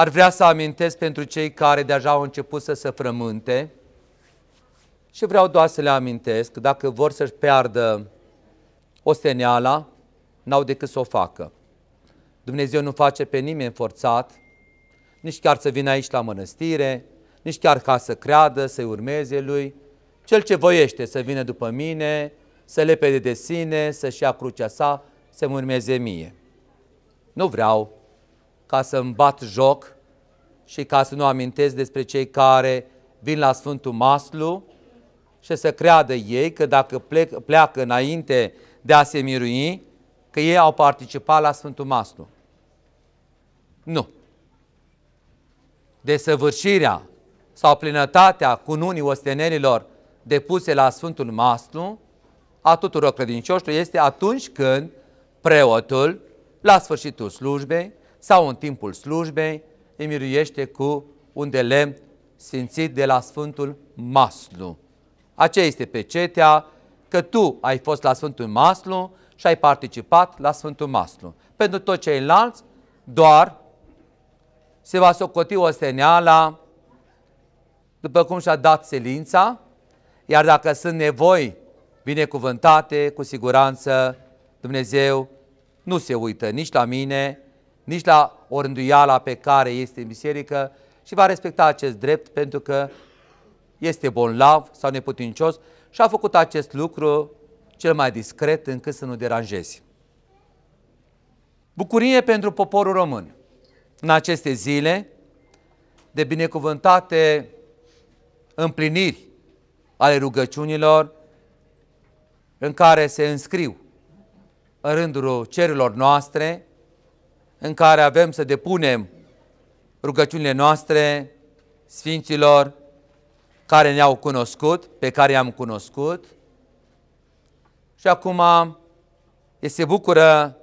Ar vrea să amintesc pentru cei care deja au început să se frământe și vreau doar să le amintesc, că dacă vor să-și piardă osteneala, n-au decât să o facă. Dumnezeu nu face pe nimeni forțat, nici chiar să vină aici la mănăstire, nici chiar ca să creadă, să-i urmeze lui. Cel ce voiește să vină după mine, să lepede de sine, să-și ia crucea sa, să-mi urmeze mie. Nu vreau ca să îmi bat joc și ca să nu amintesc despre cei care vin la Sfântul Maslu și să creadă ei că dacă plec, pleacă înainte de a se mirui, că ei au participat la Sfântul Maslu. Nu. Desăvârșirea sau plinătatea cununii ostenelilor depuse la Sfântul Maslu a tuturor credincioșilor este atunci când preotul, la sfârșitul slujbei, sau în timpul slujbei, îi miruiește cu un de lemn simțit de la Sfântul Maslu. Aceea este pecetea că tu ai fost la Sfântul Maslu și ai participat la Sfântul Maslu. Pentru toți ceilalți, doar se va socoti o seneala după cum și-a dat selința, iar dacă sunt nevoi binecuvântate, cu siguranță Dumnezeu nu se uită nici la mine, nici la orânduiala pe care este în biserică și va respecta acest drept pentru că este bonlav sau neputincios și a făcut acest lucru cel mai discret încât să nu deranjezi. Bucurie pentru poporul român. În aceste zile de binecuvântate împliniri ale rugăciunilor în care se înscriu în rândul cerurilor noastre în care avem să depunem rugăciunile noastre Sfinților care ne-au cunoscut, pe care i-am cunoscut. Și acum se bucură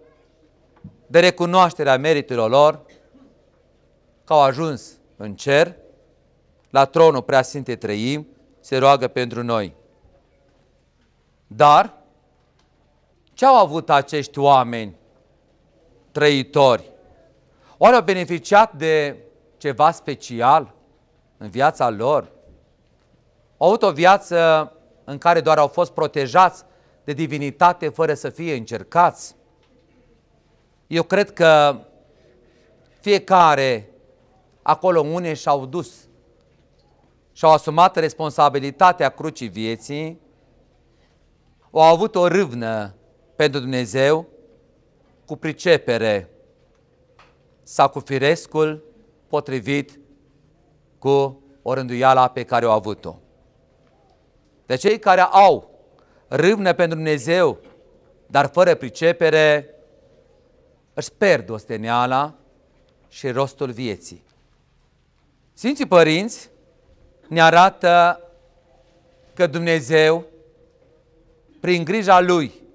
de recunoașterea meritelor lor că au ajuns în cer, la tronul preasfinte trăim, se roagă pentru noi. Dar ce au avut acești oameni trăitori. Oare au beneficiat de ceva special în viața lor? Au avut o viață în care doar au fost protejați de divinitate fără să fie încercați? Eu cred că fiecare acolo une și-au dus și-au asumat responsabilitatea crucii vieții, au avut o râvnă pentru Dumnezeu cu pricepere sau cu firescul potrivit cu orânduiala pe care o a avut-o. De cei care au râvne pentru Dumnezeu, dar fără pricepere, își pierd osteneala și rostul vieții. Sfinții părinți ne arată că Dumnezeu, prin grija Lui,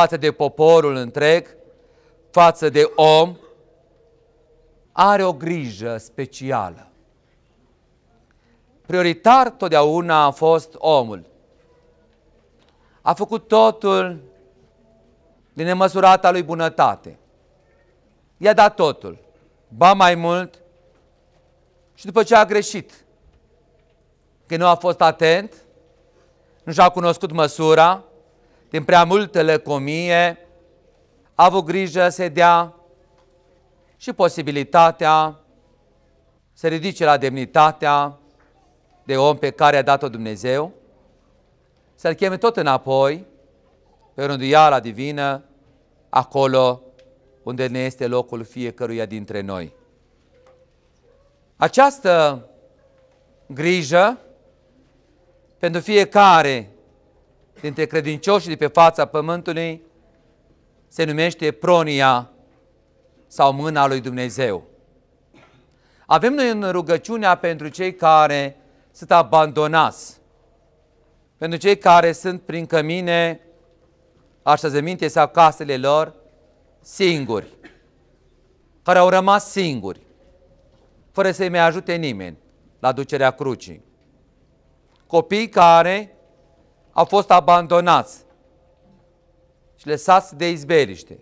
față de poporul întreg, față de om, are o grijă specială. Prioritar totdeauna a fost omul. A făcut totul din nemăsurata lui bunătate. I-a dat totul, ba mai mult, și după ce a greșit, că nu a fost atent, nu și-a cunoscut măsura, din prea multă lăcomie, a avut grijă să dea și posibilitatea să ridice la demnitatea de om pe care a dat-o Dumnezeu, să-l cheme tot înapoi, pe rânduiala divină, acolo unde ne este locul fiecăruia dintre noi. Această grijă pentru fiecare dintre credincioșii de pe fața pământului se numește pronia sau mâna lui Dumnezeu. Avem noi în rugăciunea pentru cei care sunt abandonați, pentru cei care sunt prin cămine așezăminte sau casele lor singuri, care au rămas singuri, fără să-i mai ajute nimeni la ducerea crucii. Copii care au fost abandonați și lăsați de izbeliște.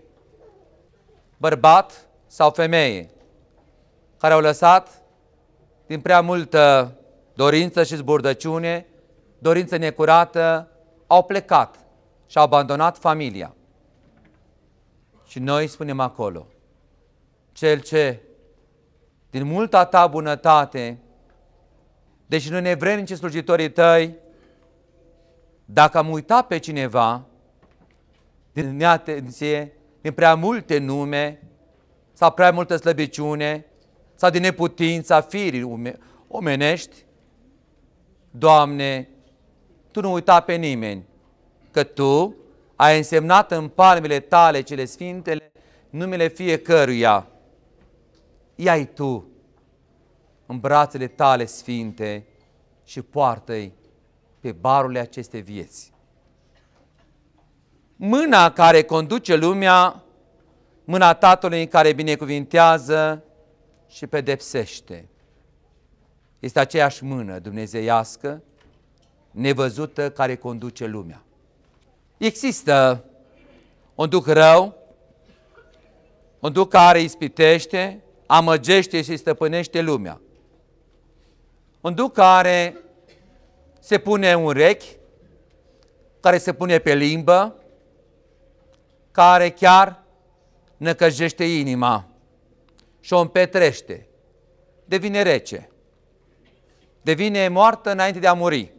Bărbat sau femeie care au lăsat din prea multă dorință și zburdăciune, dorință necurată, au plecat și au abandonat familia. Și noi spunem acolo, cel ce din multa ta bunătate, deși nu ne nici slujitorii tăi, dacă am uitat pe cineva din neatenție, din prea multe nume, sau prea multă slăbiciune, sau din neputința firii omenești, Doamne, Tu nu uita pe nimeni, că Tu ai însemnat în palmele Tale cele sfintele numele fiecăruia. Ia-i Tu în brațele Tale sfinte și poartă-i pe barurile acestei vieți. Mâna care conduce lumea, mâna Tatălui care binecuvintează și pedepsește. Este aceeași mână dumnezeiască, nevăzută, care conduce lumea. Există un duc rău, un duc care ispitește, amăgește și stăpânește lumea. Un duc care se pune în urechi, care se pune pe limbă, care chiar năcăjește inima și o împetrește, devine rece, devine moartă înainte de a muri.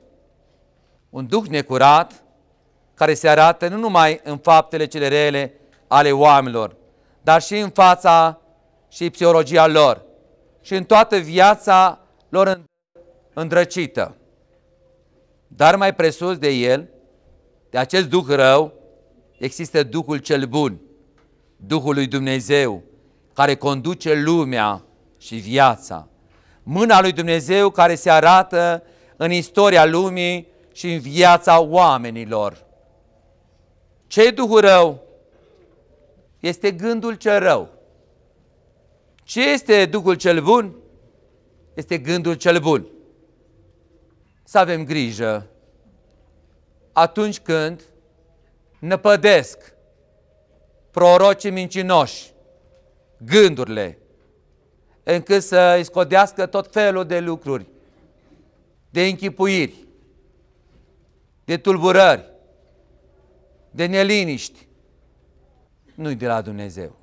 Un duh necurat care se arată nu numai în faptele cele rele ale oamenilor, dar și în fața și psihologia lor și în toată viața lor îndrăcită. Dar mai presus de el, de acest duh rău, există Duhul cel bun, Duhul lui Dumnezeu, care conduce lumea și viața. Mâna lui Dumnezeu care se arată în istoria lumii și în viața oamenilor. ce Duhul rău? Este gândul cel rău. Ce este Duhul cel bun? Este gândul cel bun să avem grijă atunci când năpădesc proroce mincinoși gândurile, încât să îi scodească tot felul de lucruri, de închipuiri, de tulburări, de neliniști. Nu-i de la Dumnezeu.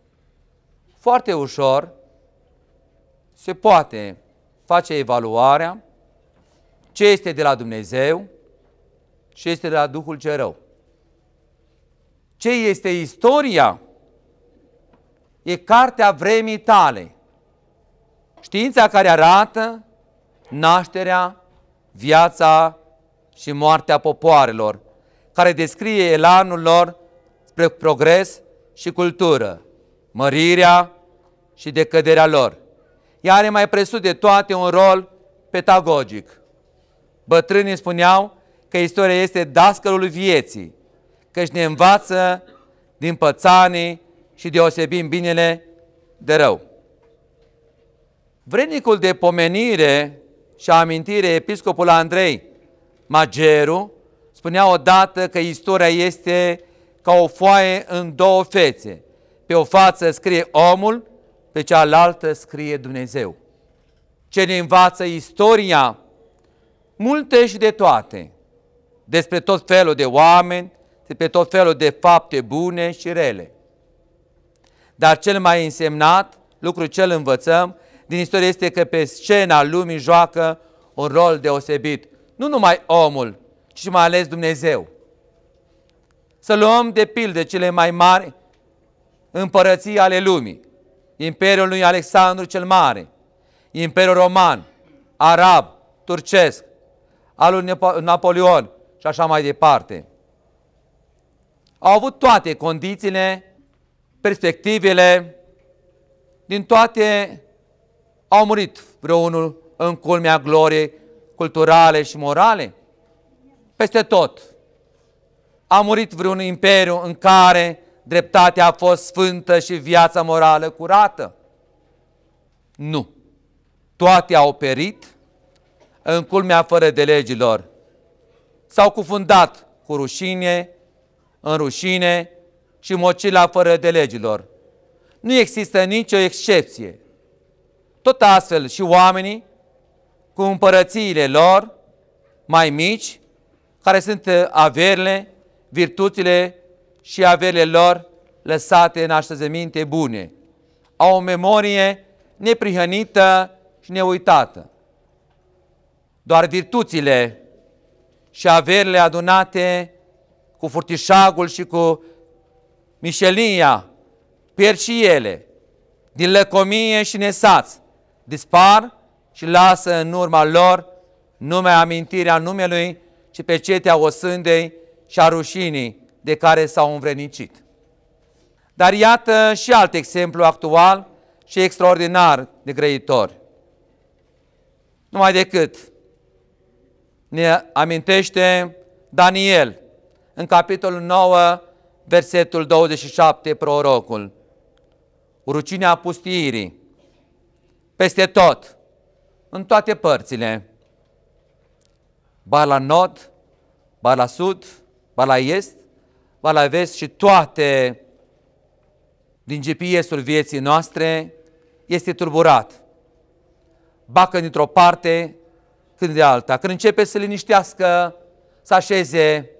Foarte ușor se poate face evaluarea ce este de la Dumnezeu și este de la Duhul cel rău. Ce este istoria? E cartea vremii tale. Știința care arată nașterea, viața și moartea popoarelor, care descrie elanul lor spre progres și cultură, mărirea și decăderea lor. Ea are mai presus de toate un rol pedagogic. Bătrânii spuneau că istoria este dascălul vieții, își ne învață din pățanii și deosebim binele de rău. Vrednicul de pomenire și amintire, episcopul Andrei Mageru, spunea odată că istoria este ca o foaie în două fețe. Pe o față scrie omul, pe cealaltă scrie Dumnezeu. Ce ne învață istoria multe și de toate, despre tot felul de oameni, despre tot felul de fapte bune și rele. Dar cel mai însemnat, lucru cel învățăm din istorie este că pe scena lumii joacă un rol deosebit. Nu numai omul, ci mai ales Dumnezeu. Să luăm de pildă cele mai mari împărății ale lumii. Imperiul lui Alexandru cel Mare, Imperiul Roman, Arab, Turcesc, al lui Napoleon și așa mai departe. Au avut toate condițiile, perspectivele, din toate au murit vreunul în culmea gloriei culturale și morale. Peste tot a murit vreun imperiu în care dreptatea a fost sfântă și viața morală curată. Nu. Toate au perit în culmea fără de legilor. S-au cufundat cu rușine, în rușine și mocila fără de legilor. Nu există nicio excepție. Tot astfel și oamenii cu împărățiile lor mai mici, care sunt averile, virtuțile și averile lor lăsate în așezăminte bune. Au o memorie neprihănită și neuitată doar virtuțile și averile adunate cu furtișagul și cu mișelinia, pierd și ele, din lăcomie și nesați, dispar și lasă în urma lor numai amintirea numelui și pecetea osândei și a rușinii de care s-au învrenicit. Dar iată și alt exemplu actual și extraordinar de grăitor. Numai decât ne amintește Daniel, în capitolul 9, versetul 27, prorocul. Rucinea pustiirii, peste tot, în toate părțile, ba la nord, ba la sud, ba la est, ba la vest și toate din GPS-ul vieții noastre este turburat. Bacă dintr-o parte, când de alta. Când începe să liniștească, să așeze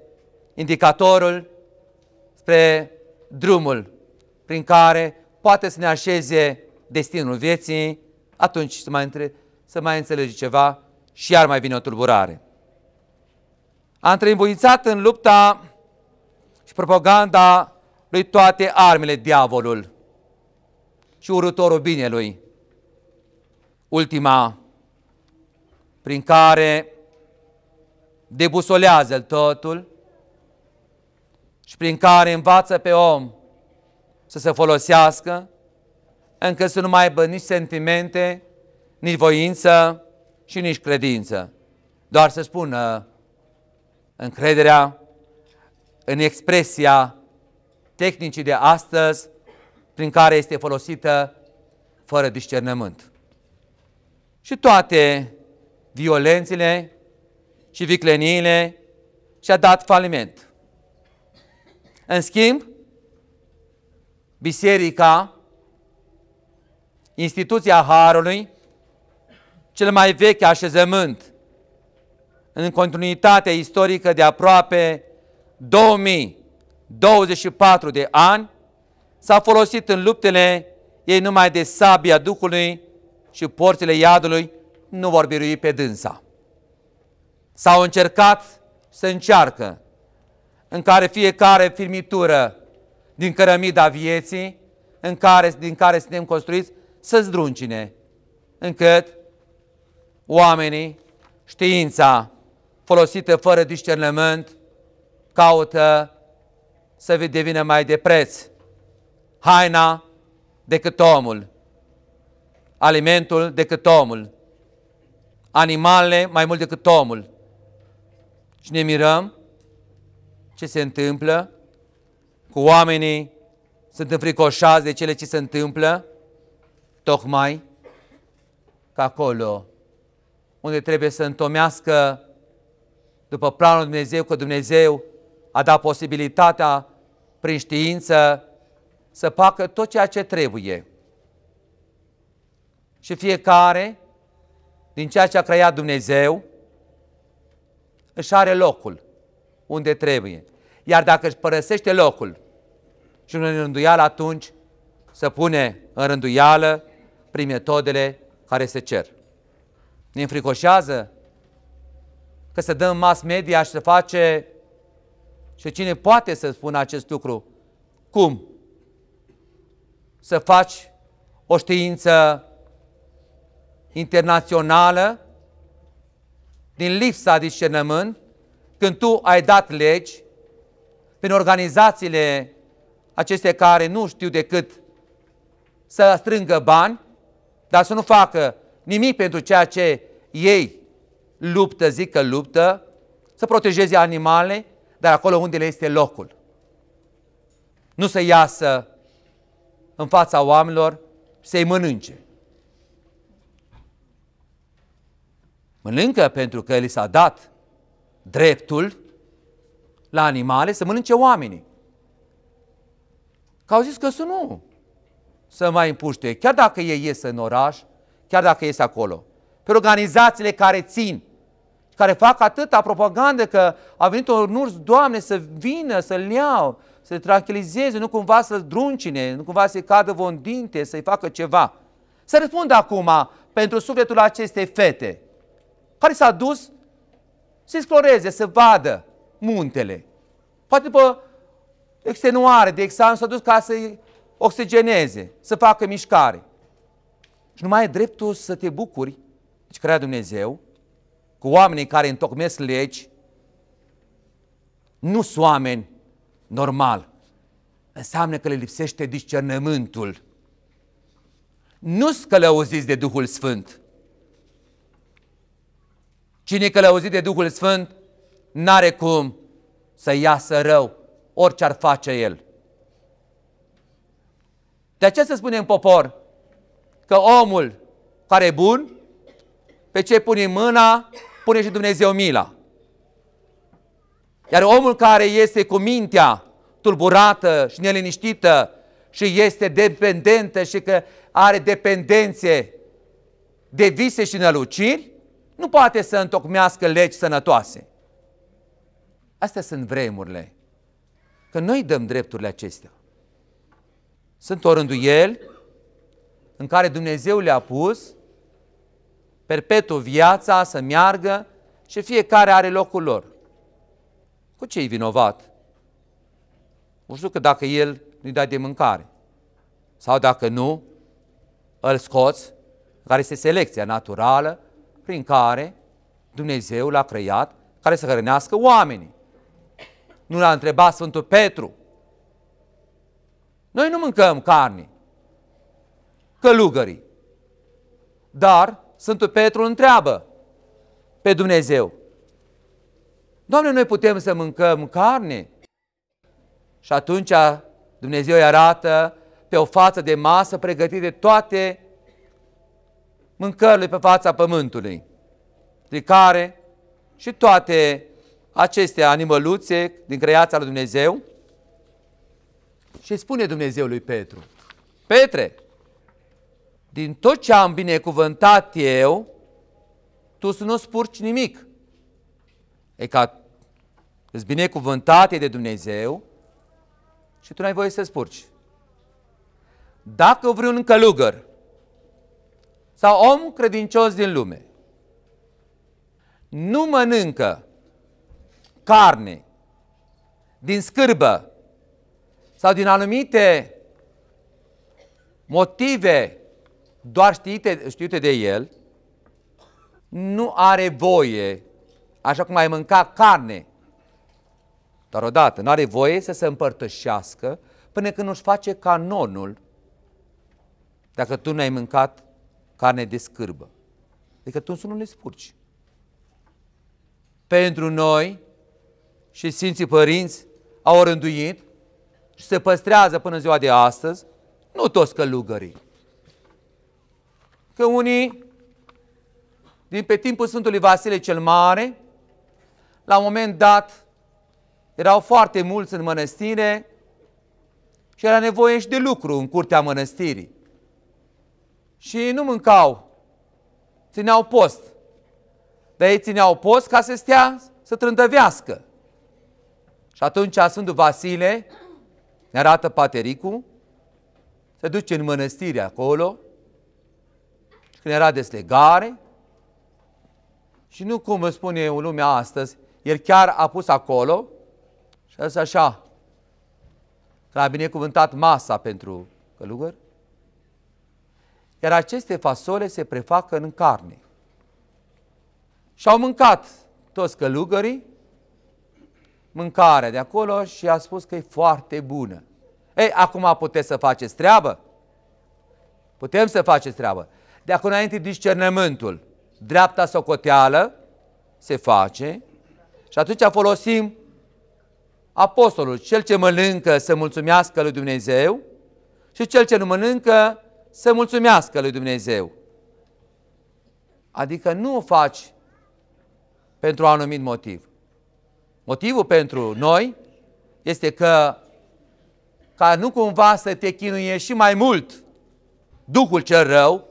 indicatorul spre drumul prin care poate să ne așeze destinul vieții, atunci să mai, între, să mai înțelegi ceva și iar mai vine o tulburare. Am întreînvoințat în lupta și propaganda lui toate armele diavolul și urătorul binelui. Ultima prin care debusolează totul și prin care învață pe om să se folosească, încât să nu mai aibă nici sentimente, nici voință și nici credință. Doar să spună încrederea în expresia tehnicii de astăzi prin care este folosită fără discernământ. Și toate violențele și vicleniile și a dat faliment. În schimb, biserica, instituția Harului, cel mai vechi așezământ, în continuitatea istorică de aproape 2024 de ani, s-a folosit în luptele ei numai de sabia Duhului și porțile iadului nu vor birui pe dânsa. S-au încercat să încearcă în care fiecare firmitură din cărămida vieții, în care, din care suntem construiți, să zdruncine, încât oamenii, știința folosită fără discernământ, caută să devină mai de preț haina decât omul, alimentul decât omul, animalele mai mult decât omul. Și ne mirăm ce se întâmplă cu oamenii, sunt înfricoșați de cele ce se întâmplă, tocmai că acolo unde trebuie să întomească după planul Dumnezeu, că Dumnezeu a dat posibilitatea prin știință să facă tot ceea ce trebuie. Și fiecare din ceea ce a creat Dumnezeu, își are locul unde trebuie. Iar dacă își părăsește locul și în rânduială, atunci să pune în rânduială prin metodele care se cer. Ne înfricoșează că să dăm mass media și să face și cine poate să spună acest lucru? Cum? Să faci o știință internațională, din lipsa discernământ, când tu ai dat legi prin organizațiile acestea care nu știu decât să strângă bani, dar să nu facă nimic pentru ceea ce ei luptă, zic că luptă, să protejeze animale, dar acolo unde le este locul. Nu să iasă în fața oamenilor, să-i mănânce. Mănâncă pentru că li s-a dat dreptul la animale să mănânce oamenii. Că au zis că să nu să mai împuște. chiar dacă ei ies în oraș, chiar dacă ies acolo. Pe organizațiile care țin, care fac atâta propagandă că a venit un urs, Doamne, să vină, să-l iau, să-l tranquilizeze, nu cumva să-l druncine, nu cumva să-i cadă vondinte, să-i facă ceva. Să răspund acum pentru sufletul acestei fete care s-a dus să exploreze, să vadă muntele. Poate după extenuare de examen s-a dus ca să oxigeneze, să facă mișcare. Și nu mai e dreptul să te bucuri, deci crea Dumnezeu, cu oamenii care întocmesc legi, nu sunt oameni normal. Înseamnă că le lipsește discernământul. Nu-s de Duhul Sfânt. Cine e călăuzit de Duhul Sfânt, n-are cum să iasă rău, orice ar face el. De aceea să spunem popor că omul care e bun, pe ce pune mâna, pune și Dumnezeu mila. Iar omul care este cu mintea tulburată și neliniștită și este dependentă și că are dependențe de vise și năluciri, nu poate să întocmească legi sănătoase. Astea sunt vremurile. Că noi dăm drepturile acestea. Sunt o orânduieli în care Dumnezeu le-a pus perpetu viața să meargă și fiecare are locul lor. Cu ce e vinovat? Nu știu că dacă el nu-i dai de mâncare sau dacă nu, îl scoți, care este selecția naturală, prin care Dumnezeu l-a creat care să hrănească oamenii. Nu l-a întrebat Sfântul Petru. Noi nu mâncăm carne, călugării. Dar Sfântul Petru întreabă pe Dumnezeu. Doamne, noi putem să mâncăm carne? Și atunci Dumnezeu îi arată pe o față de masă pregătită de toate mâncării pe fața pământului, care și toate aceste animăluțe din creația lui Dumnezeu. Și spune Dumnezeu lui Petru, Petre, din tot ce am binecuvântat eu, tu să nu spurci nimic. E ca îți binecuvântate de Dumnezeu și tu n-ai voie să spurci. Dacă vreun călugăr sau om credincios din lume nu mănâncă carne din scârbă sau din anumite motive doar știute, știute de el, nu are voie, așa cum ai mânca carne, dar odată, nu are voie să se împărtășească până când nu-și face canonul. Dacă tu nu ai mâncat carne de scârbă. Adică să nu ne spurci. Pentru noi și Sfinții Părinți au rânduit și se păstrează până în ziua de astăzi, nu toți călugării. Că unii, din pe timpul Sfântului Vasile cel Mare, la un moment dat, erau foarte mulți în mănăstire și era nevoie și de lucru în curtea mănăstirii și nu mâncau. Țineau post. Dar ei țineau post ca să stea să trândăvească. Și atunci Sfântul Vasile ne arată patericul, se duce în mănăstire acolo, și când era deslegare, și nu cum îmi spune o lumea astăzi, el chiar a pus acolo și a zis așa, când a binecuvântat masa pentru călugări, iar aceste fasole se prefacă în carne. Și au mâncat toți călugării mâncarea de acolo și a spus că e foarte bună. Ei, acum puteți să faceți treabă? Putem să faceți treabă. De acum înainte discernământul, dreapta socoteală se face și atunci folosim apostolul, cel ce mănâncă să mulțumească lui Dumnezeu și cel ce nu mănâncă să mulțumească lui Dumnezeu. Adică nu o faci pentru un anumit motiv. Motivul pentru noi este că ca nu cumva să te chinuie și mai mult Duhul cel rău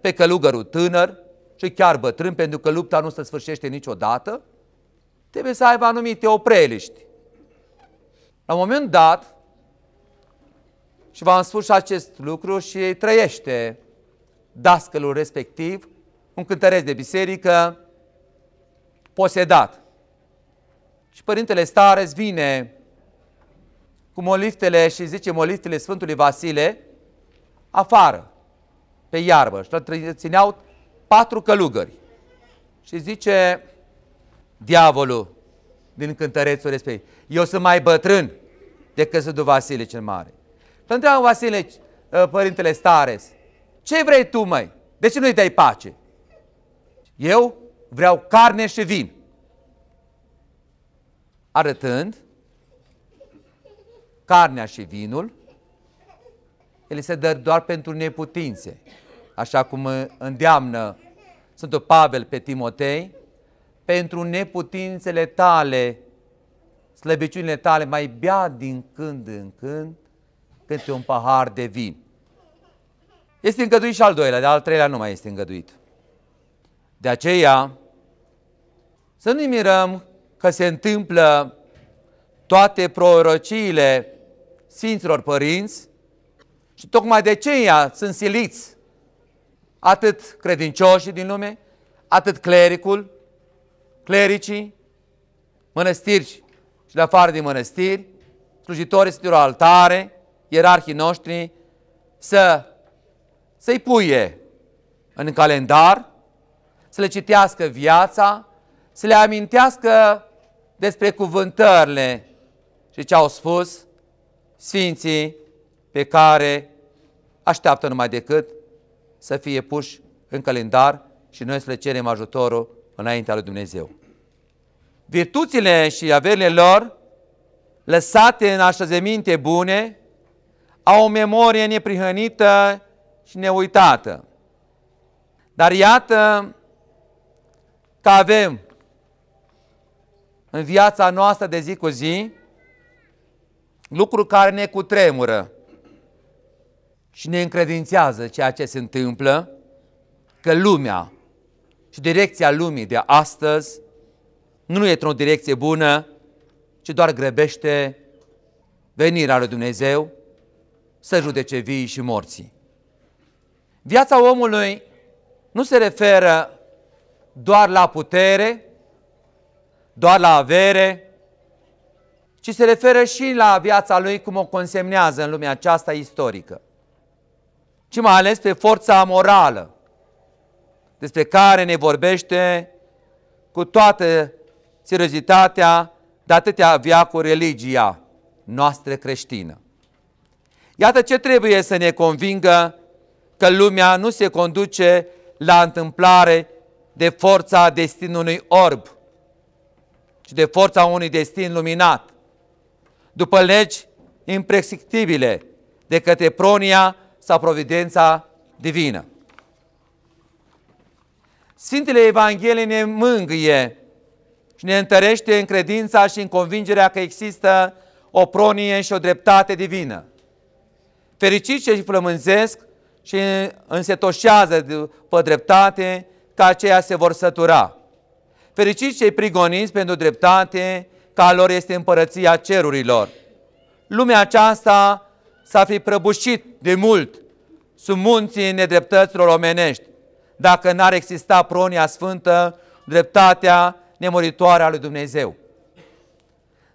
pe călugărul tânăr și chiar bătrân, pentru că lupta nu se sfârșește niciodată, trebuie să aibă anumite opreliști. La un moment dat, și v-am spus și acest lucru și trăiește dascălul respectiv, un cântăreț de biserică, posedat. Și Părintele Stares vine cu moliftele și zice moliftele Sfântului Vasile afară, pe iarbă. Și țineau patru călugări. Și zice diavolul din cântărețul respectiv, eu sunt mai bătrân decât Sfântul Vasile cel Mare. Te întreabă Vasile, uh, părintele Stares, ce vrei tu, mai De ce nu-i dai pace? Eu vreau carne și vin. Arătând carnea și vinul, ele se dă doar pentru neputințe, așa cum uh, îndeamnă Sfântul Pavel pe Timotei, pentru neputințele tale, slăbiciunile tale, mai bea din când în când câte un pahar de vin. Este îngăduit și al doilea, dar al treilea nu mai este îngăduit. De aceea, să nu mirăm că se întâmplă toate prorociile Sfinților Părinți și tocmai de aceea sunt siliți atât credincioșii din lume, atât clericul, clericii, mănăstiri și de afară din mănăstiri, slujitorii sfinților altare, ierarhii noștri să, să-i puie în calendar, să le citească viața, să le amintească despre cuvântările și ce au spus Sfinții pe care așteaptă numai decât să fie puși în calendar și noi să le cerem ajutorul înaintea lui Dumnezeu. Virtuțile și averile lor lăsate în așezăminte bune au o memorie neprihănită și neuitată. Dar iată că avem în viața noastră de zi cu zi lucruri care ne cutremură și ne încredințează ceea ce se întâmplă, că lumea și direcția lumii de astăzi nu e într-o direcție bună, ci doar grăbește venirea lui Dumnezeu să judece vii și morții. Viața omului nu se referă doar la putere, doar la avere, ci se referă și la viața lui cum o consemnează în lumea aceasta istorică, ci mai ales pe forța morală, despre care ne vorbește cu toată seriozitatea de atâtea via cu religia noastră creștină. Iată ce trebuie să ne convingă că lumea nu se conduce la întâmplare de forța destinului orb, ci de forța unui destin luminat, după legi imprescriptibile de către pronia sau providența divină. Sfintele Evanghelie ne mângâie și ne întărește în credința și în convingerea că există o pronie și o dreptate divină fericiți cei flămânzesc și însetoșează pe dreptate, că aceia se vor sătura. Fericiți cei prigoniți pentru dreptate, că a lor este împărăția cerurilor. Lumea aceasta s-a fi prăbușit de mult sub munții nedreptăților omenești, dacă n-ar exista pronia sfântă, dreptatea nemuritoare a lui Dumnezeu.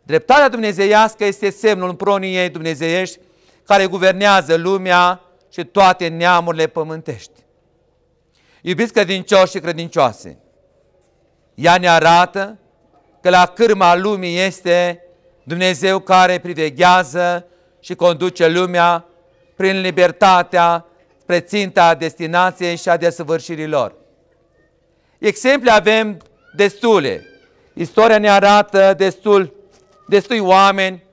Dreptatea dumnezeiască este semnul proniei dumnezeiești care guvernează lumea și toate neamurile pământești. Iubiți credincioși și credincioase, ea ne arată că la cârma lumii este Dumnezeu care priveghează și conduce lumea prin libertatea spre ținta destinației și a desăvârșirilor. Exemple avem destule. Istoria ne arată destul, destui oameni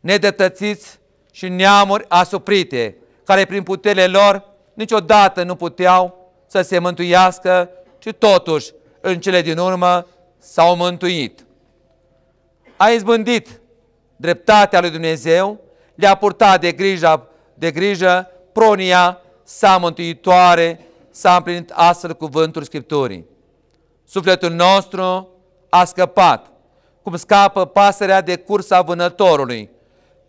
nedătățiți și neamuri asuprite, care prin puterile lor niciodată nu puteau să se mântuiască, ci totuși în cele din urmă s-au mântuit. A izbândit dreptatea lui Dumnezeu, le-a purtat de grijă, de grijă pronia sa mântuitoare, s-a împlinit astfel cuvântul Scripturii. Sufletul nostru a scăpat, cum scapă pasărea de cursa vânătorului,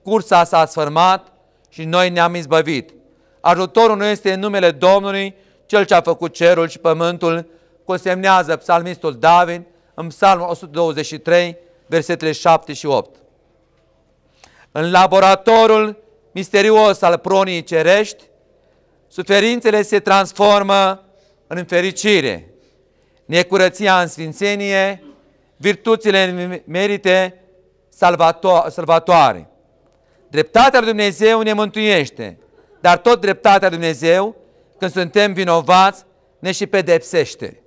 cursa s-a sfârmat și noi ne-am izbăvit. Ajutorul nu este în numele Domnului, Cel ce a făcut cerul și pământul, consemnează psalmistul David în psalmul 123, versetele 7 și 8. În laboratorul misterios al pronii cerești, suferințele se transformă în fericire, necurăția în sfințenie, virtuțile în merite salvato- salvatoare. Dreptatea lui Dumnezeu ne mântuiește, dar tot dreptatea lui Dumnezeu, când suntem vinovați, ne și pedepsește.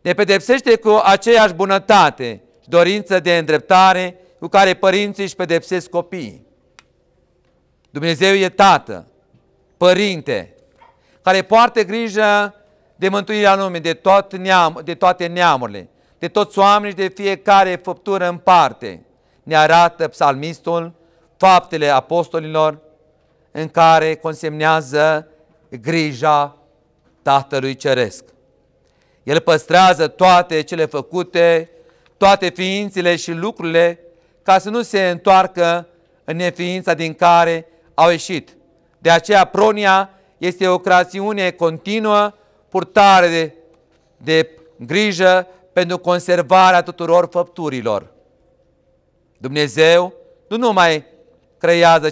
Ne pedepsește cu aceeași bunătate și dorință de îndreptare cu care părinții își pedepsesc copiii. Dumnezeu e tată, părinte, care poartă grijă de mântuirea lumii, de, tot neam, de toate neamurile, de toți oamenii și de fiecare făptură în parte, ne arată psalmistul faptele apostolilor în care consemnează grija Tatălui Ceresc. El păstrează toate cele făcute, toate ființele și lucrurile, ca să nu se întoarcă în neființa din care au ieșit. De aceea pronia este o creațiune continuă, purtare de, de grijă pentru conservarea tuturor făpturilor. Dumnezeu nu numai creează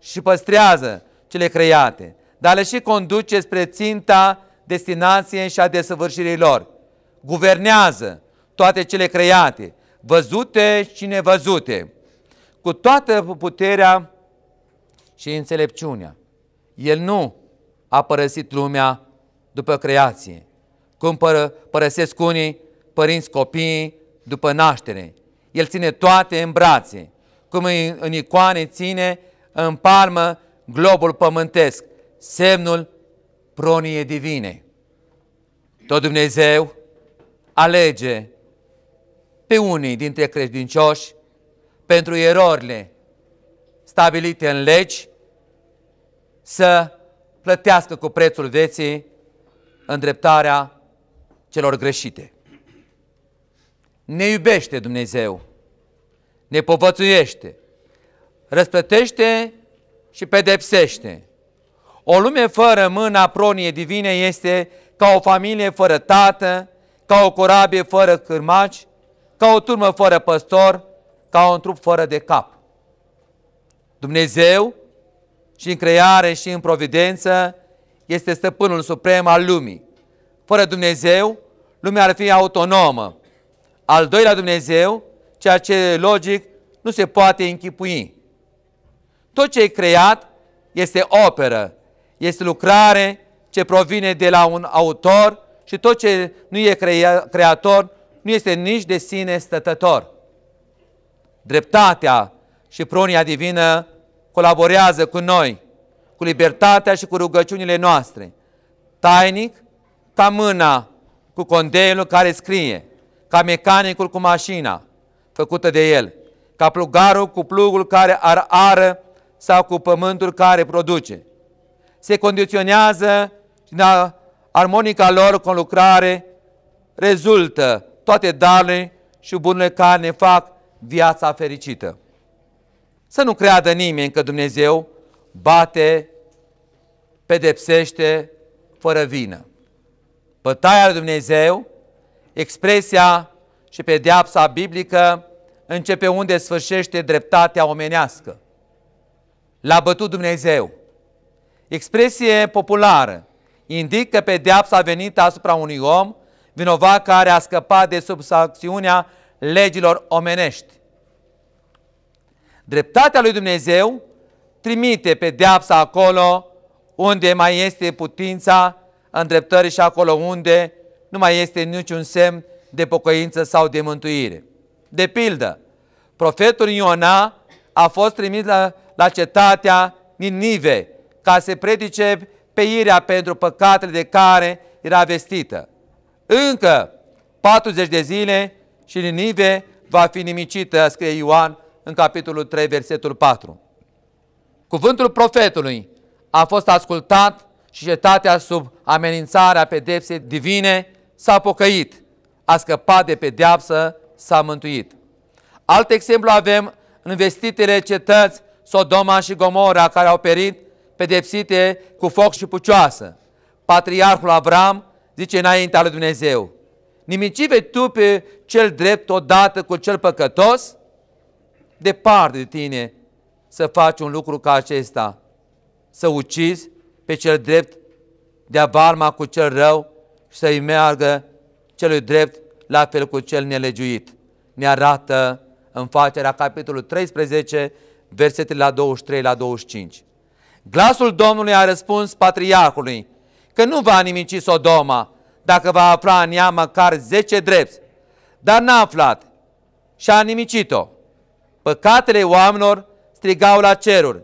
și, păstrează cele create, dar le și conduce spre ținta destinației și a desăvârșirii lor. Guvernează toate cele create, văzute și nevăzute, cu toată puterea și înțelepciunea. El nu a părăsit lumea după creație, cum părăsesc unii părinți copiii după naștere. El ține toate în brațe cum în, în icoane ține în palmă globul pământesc, semnul pronie divine. Tot Dumnezeu alege pe unii dintre credincioși pentru erorile stabilite în legi să plătească cu prețul vieții îndreptarea celor greșite. Ne iubește Dumnezeu ne povățuiește, răsplătește și pedepsește. O lume fără mâna pronie divine este ca o familie fără tată, ca o corabie fără cârmaci, ca o turmă fără păstor, ca un trup fără de cap. Dumnezeu și în creare și în providență este stăpânul suprem al lumii. Fără Dumnezeu, lumea ar fi autonomă. Al doilea Dumnezeu ceea ce logic nu se poate închipui. Tot ce e creat este operă, este lucrare ce provine de la un autor și tot ce nu e creator nu este nici de sine stătător. Dreptatea și pronia divină colaborează cu noi, cu libertatea și cu rugăciunile noastre. Tainic, ca mâna cu condelul care scrie, ca mecanicul cu mașina, făcută de el, ca plugarul cu plugul care ar ară sau cu pământul care produce. Se condiționează și în armonica lor cu lucrare rezultă toate darurile și bunurile care ne fac viața fericită. Să nu creadă nimeni că Dumnezeu bate, pedepsește fără vină. Pătaia lui Dumnezeu, expresia și pedeapsa biblică începe unde sfârșește dreptatea omenească. L-a bătut Dumnezeu. Expresie populară indică pedeapsa a venit asupra unui om vinovat care a scăpat de sub sancțiunea legilor omenești. Dreptatea lui Dumnezeu trimite pedeapsa acolo unde mai este putința îndreptării și acolo unde nu mai este niciun semn de pocăință sau de mântuire. De pildă, profetul Iona a fost trimis la, la cetatea Ninive ca să predice peirea pentru păcatele de care era vestită. Încă 40 de zile și Ninive va fi nimicită, scrie Ioan în capitolul 3, versetul 4. Cuvântul profetului a fost ascultat și cetatea sub amenințarea pedepsei divine s-a pocăit, a scăpat de pedeapsă s-a mântuit. Alt exemplu avem în vestitele cetăți Sodoma și Gomora care au perit pedepsite cu foc și pucioasă. Patriarhul Avram zice înaintea lui Dumnezeu, vei tu pe cel drept odată cu cel păcătos, departe de tine să faci un lucru ca acesta, să ucizi pe cel drept de-a cu cel rău și să-i meargă celui drept la fel cu cel nelegiuit. Ne arată în facerea capitolul 13, versetele la 23 la 25. Glasul Domnului a răspuns patriarhului că nu va nimici Sodoma dacă va afla în ea măcar 10 drepți, dar n-a aflat și a nimicit-o. Păcatele oamenilor strigau la ceruri,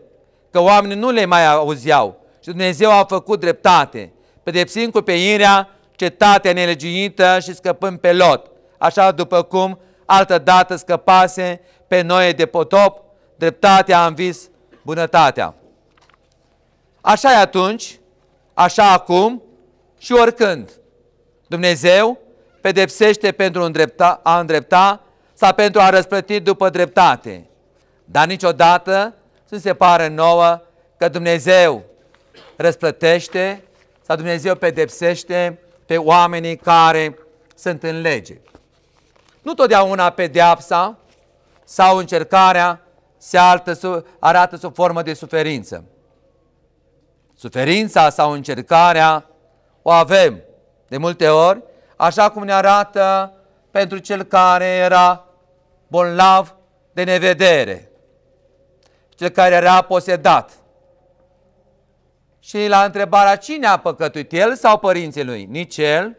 că oamenii nu le mai auzeau și Dumnezeu a făcut dreptate, pedepsind cu peirea cetatea nelegiuită și scăpăm pe Lot, așa după cum altă dată scăpase pe noi de potop, dreptatea a învis bunătatea. Așa e atunci, așa acum și oricând. Dumnezeu pedepsește pentru a îndrepta sau pentru a răsplăti după dreptate. Dar niciodată să se pare nouă că Dumnezeu răsplătește sau Dumnezeu pedepsește pe oamenii care sunt în lege. Nu totdeauna pedeapsa sau încercarea se altă, arată sub formă de suferință. Suferința sau încercarea o avem de multe ori, așa cum ne arată pentru cel care era bolnav de nevedere, cel care era posedat, și la întrebarea cine a păcătuit, el sau părinții lui? Nici el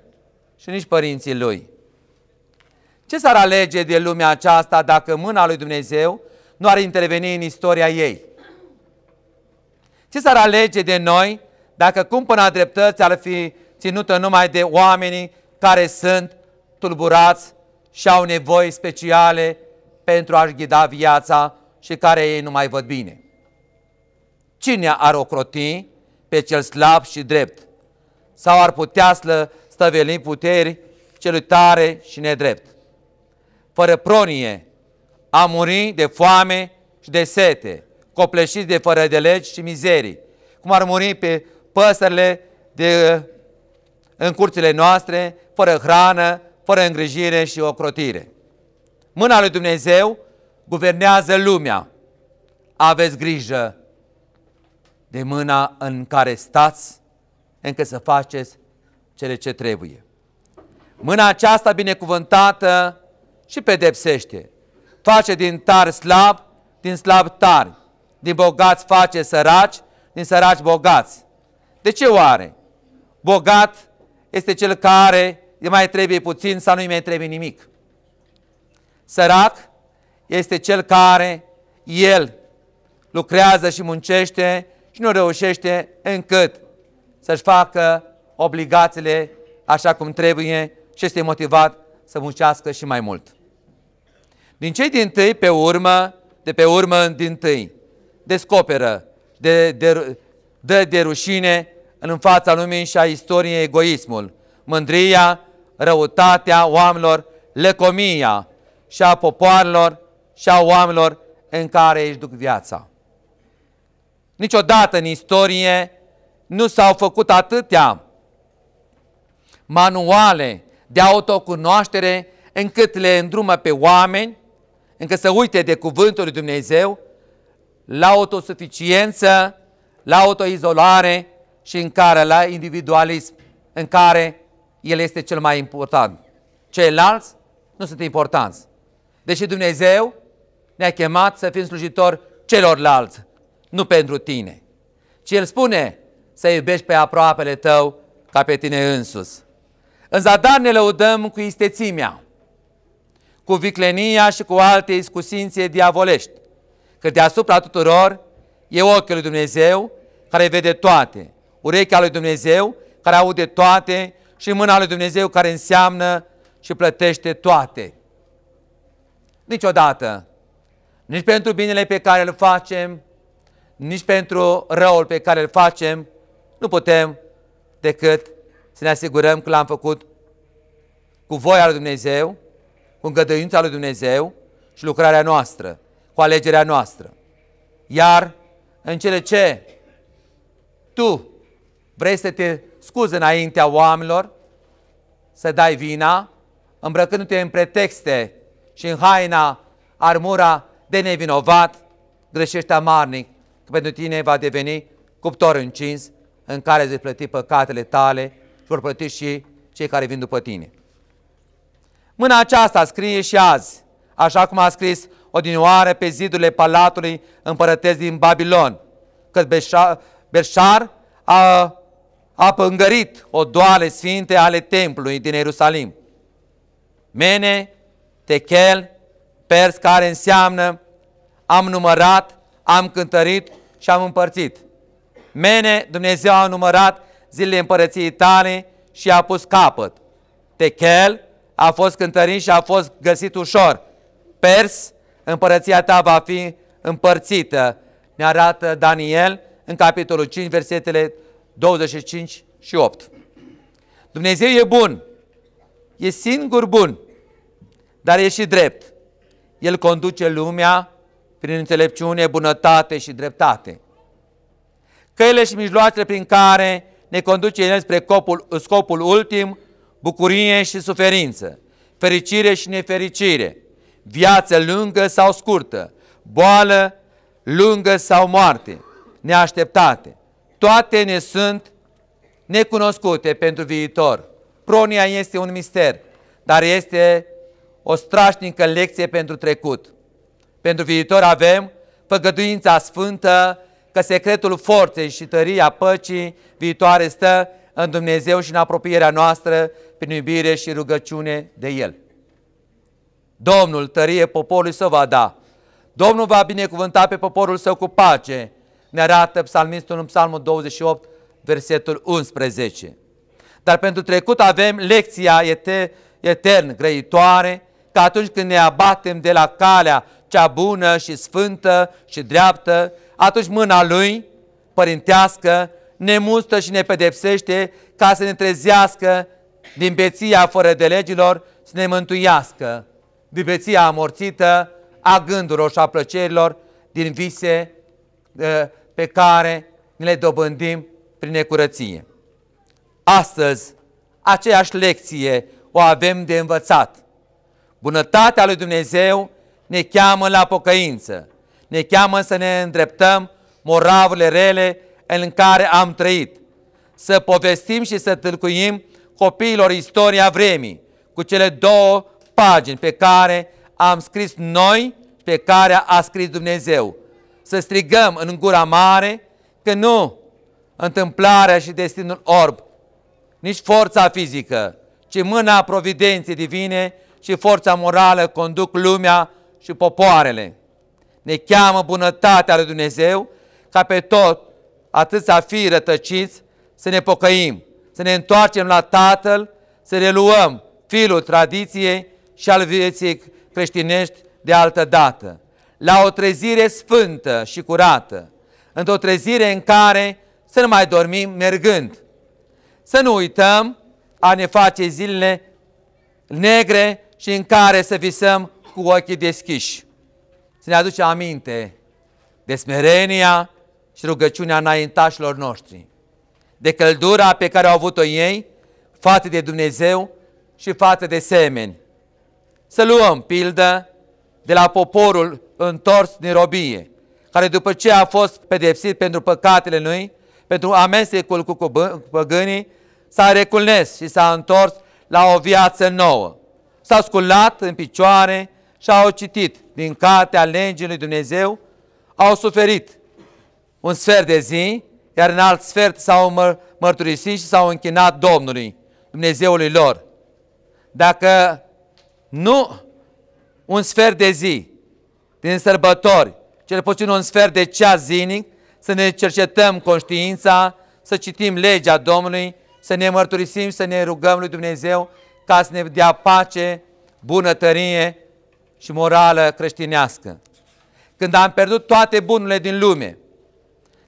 și nici părinții lui. Ce s-ar alege de lumea aceasta dacă mâna lui Dumnezeu nu ar interveni în istoria ei? Ce s-ar alege de noi dacă cumpăna dreptății ar fi ținută numai de oamenii care sunt tulburați și au nevoi speciale pentru a-și ghida viața și care ei nu mai văd bine? Cine ar ocroti pe cel slab și drept, sau ar putea să stăveli puteri celui tare și nedrept. Fără pronie, a muri de foame și de sete, copleșiți de fără de legi și mizerii, cum ar muri pe păsările de, în curțile noastre, fără hrană, fără îngrijire și ocrotire. Mâna lui Dumnezeu guvernează lumea. Aveți grijă de mâna în care stați, încât să faceți cele ce trebuie. Mâna aceasta binecuvântată și pedepsește. Face din tari slab, din slab tari. Din bogați face săraci, din săraci bogați. De ce oare? Bogat este cel care îi mai trebuie puțin sau nu îi mai trebuie nimic. Sărac este cel care el lucrează și muncește și nu reușește încât să-și facă obligațiile așa cum trebuie și este motivat să muncească și mai mult. Din cei din tâi pe urmă, de pe urmă din tâi, descoperă de, de, dă de rușine în fața lumii și a istoriei egoismul, mândria, răutatea oamenilor, lecomia și a popoarelor și a oamenilor în care își duc viața. Niciodată în istorie nu s-au făcut atâtea manuale de autocunoaștere încât le îndrumă pe oameni, încât să uite de cuvântul lui Dumnezeu, la autosuficiență, la autoizolare și în care la individualism, în care el este cel mai important. Ceilalți nu sunt importanți. Deși Dumnezeu ne-a chemat să fim slujitori celorlalți, nu pentru tine, ci el spune să iubești pe aproapele tău ca pe tine însus. În zadar ne lăudăm cu istețimea, cu viclenia și cu alte iscusințe diavolești, că deasupra tuturor e ochiul lui Dumnezeu care vede toate, urechea lui Dumnezeu care aude toate și mâna lui Dumnezeu care înseamnă și plătește toate. Niciodată, nici pentru binele pe care îl facem, nici pentru răul pe care îl facem, nu putem decât să ne asigurăm că l-am făcut cu voia lui Dumnezeu, cu îngăduința lui Dumnezeu și lucrarea noastră, cu alegerea noastră. Iar în cele ce tu vrei să te scuzi înaintea oamenilor, să dai vina, îmbrăcându-te în pretexte și în haina, armura de nevinovat, greșește amarnic că pentru tine va deveni cuptor încins în care îți plăti păcatele tale și vor plăti și cei care vin după tine. Mâna aceasta scrie și azi, așa cum a scris odinioară pe zidurile palatului împărătesc din Babilon, că Berșar a o odoale sfinte ale templului din Ierusalim. Mene, Techel, pers care înseamnă am numărat, am cântărit și am împărțit. Mene, Dumnezeu a numărat zilele împărăției tale și a pus capăt. Techel a fost cântărit și a fost găsit ușor. Pers, împărăția ta va fi împărțită. Ne arată Daniel în capitolul 5, versetele 25 și 8. Dumnezeu e bun, e singur bun, dar e și drept. El conduce lumea prin înțelepciune, bunătate și dreptate. Căile și mijloacele prin care ne conduce El spre scopul, scopul ultim, bucurie și suferință, fericire și nefericire, viață lungă sau scurtă, boală lungă sau moarte, neașteptate. Toate ne sunt necunoscute pentru viitor. Pronia este un mister, dar este o strașnică lecție pentru trecut. Pentru viitor avem păgăduința sfântă că secretul forței și tăria păcii viitoare stă în Dumnezeu și în apropierea noastră prin iubire și rugăciune de El. Domnul tărie poporului să va da. Domnul va binecuvânta pe poporul său cu pace, ne arată psalmistul în psalmul 28, versetul 11. Dar pentru trecut avem lecția etern grăitoare, că atunci când ne abatem de la calea cea bună și sfântă și dreaptă, atunci mâna Lui, părintească, ne mustă și ne pedepsește ca să ne trezească din beția fără de legilor, să ne mântuiască din beția amorțită a gândurilor și a plăcerilor, din vise ă, pe care ne le dobândim prin necurăție. Astăzi, aceeași lecție o avem de învățat. Bunătatea lui Dumnezeu ne cheamă la pocăință, ne cheamă să ne îndreptăm moravurile rele în care am trăit, să povestim și să tâlcuim copiilor istoria vremii cu cele două pagini pe care am scris noi și pe care a scris Dumnezeu. Să strigăm în gura mare că nu întâmplarea și destinul orb, nici forța fizică, ci mâna providenței divine și forța morală conduc lumea și popoarele. Ne cheamă bunătatea lui Dumnezeu ca pe tot, atât să fi rătăciți, să ne pocăim, să ne întoarcem la Tatăl, să reluăm filul tradiției și al vieții creștinești de altă dată. La o trezire sfântă și curată, într-o trezire în care să nu mai dormim mergând. Să nu uităm a ne face zilele negre și în care să visăm cu ochii deschiși, să ne aduce aminte de smerenia și rugăciunea înaintașilor noștri, de căldura pe care au avut-o ei față de Dumnezeu și față de semeni. Să luăm pildă de la poporul întors din robie, care după ce a fost pedepsit pentru păcatele lui, pentru amestecul cu păgânii, s-a reculnes și s-a întors la o viață nouă. S-a sculat în picioare și au citit din cartea legii lui Dumnezeu, au suferit un sfert de zi, iar în alt sfert s-au mă, mărturisit și s-au închinat Domnului, Dumnezeului lor. Dacă nu un sfert de zi din sărbători, cel puțin un sfert de ceas zilnic, să ne cercetăm conștiința, să citim legea Domnului, să ne mărturisim, să ne rugăm lui Dumnezeu ca să ne dea pace, bunătărie și morală creștinească. Când am pierdut toate bunurile din lume,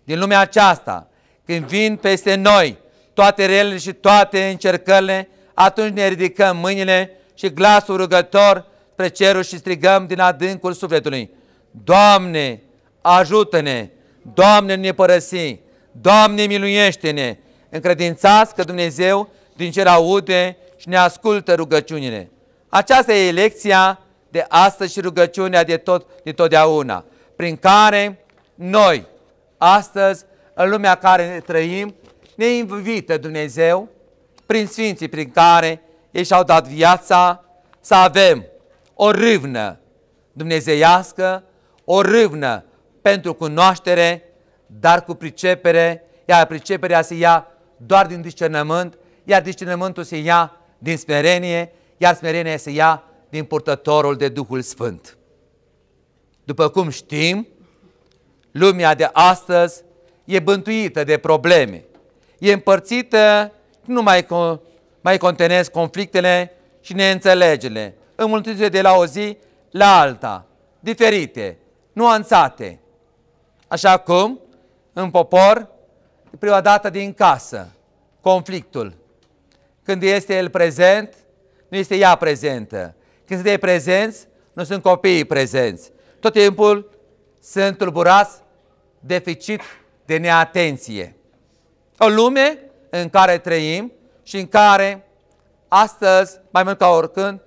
din lumea aceasta, când vin peste noi toate relele și toate încercările, atunci ne ridicăm mâinile și glasul rugător spre cerul și strigăm din adâncul sufletului, Doamne, ajută-ne! Doamne, ne părăsi! Doamne, miluiește-ne! Încredințați că Dumnezeu din cer aude și ne ascultă rugăciunile. Aceasta e lecția de astăzi și rugăciunea de tot, de totdeauna, prin care noi, astăzi, în lumea care ne trăim, ne invită Dumnezeu, prin Sfinții prin care ei și-au dat viața, să avem o râvnă dumnezeiască, o râvnă pentru cunoaștere, dar cu pricepere, iar priceperea se ia doar din discernământ, iar discernământul se ia din smerenie, iar smerenia se ia din purtătorul de Duhul Sfânt. După cum știm, lumea de astăzi e bântuită de probleme, e împărțită, nu mai, mai contenesc conflictele și neînțelegerile, înmulțite de la o zi la alta, diferite, nuanțate. Așa cum, în popor, prima dată din casă, conflictul. Când este el prezent, nu este ea prezentă. Când suntem prezenți, nu sunt copiii prezenți. Tot timpul sunt tulburați deficit de neatenție. O lume în care trăim și în care astăzi, mai mult ca oricând,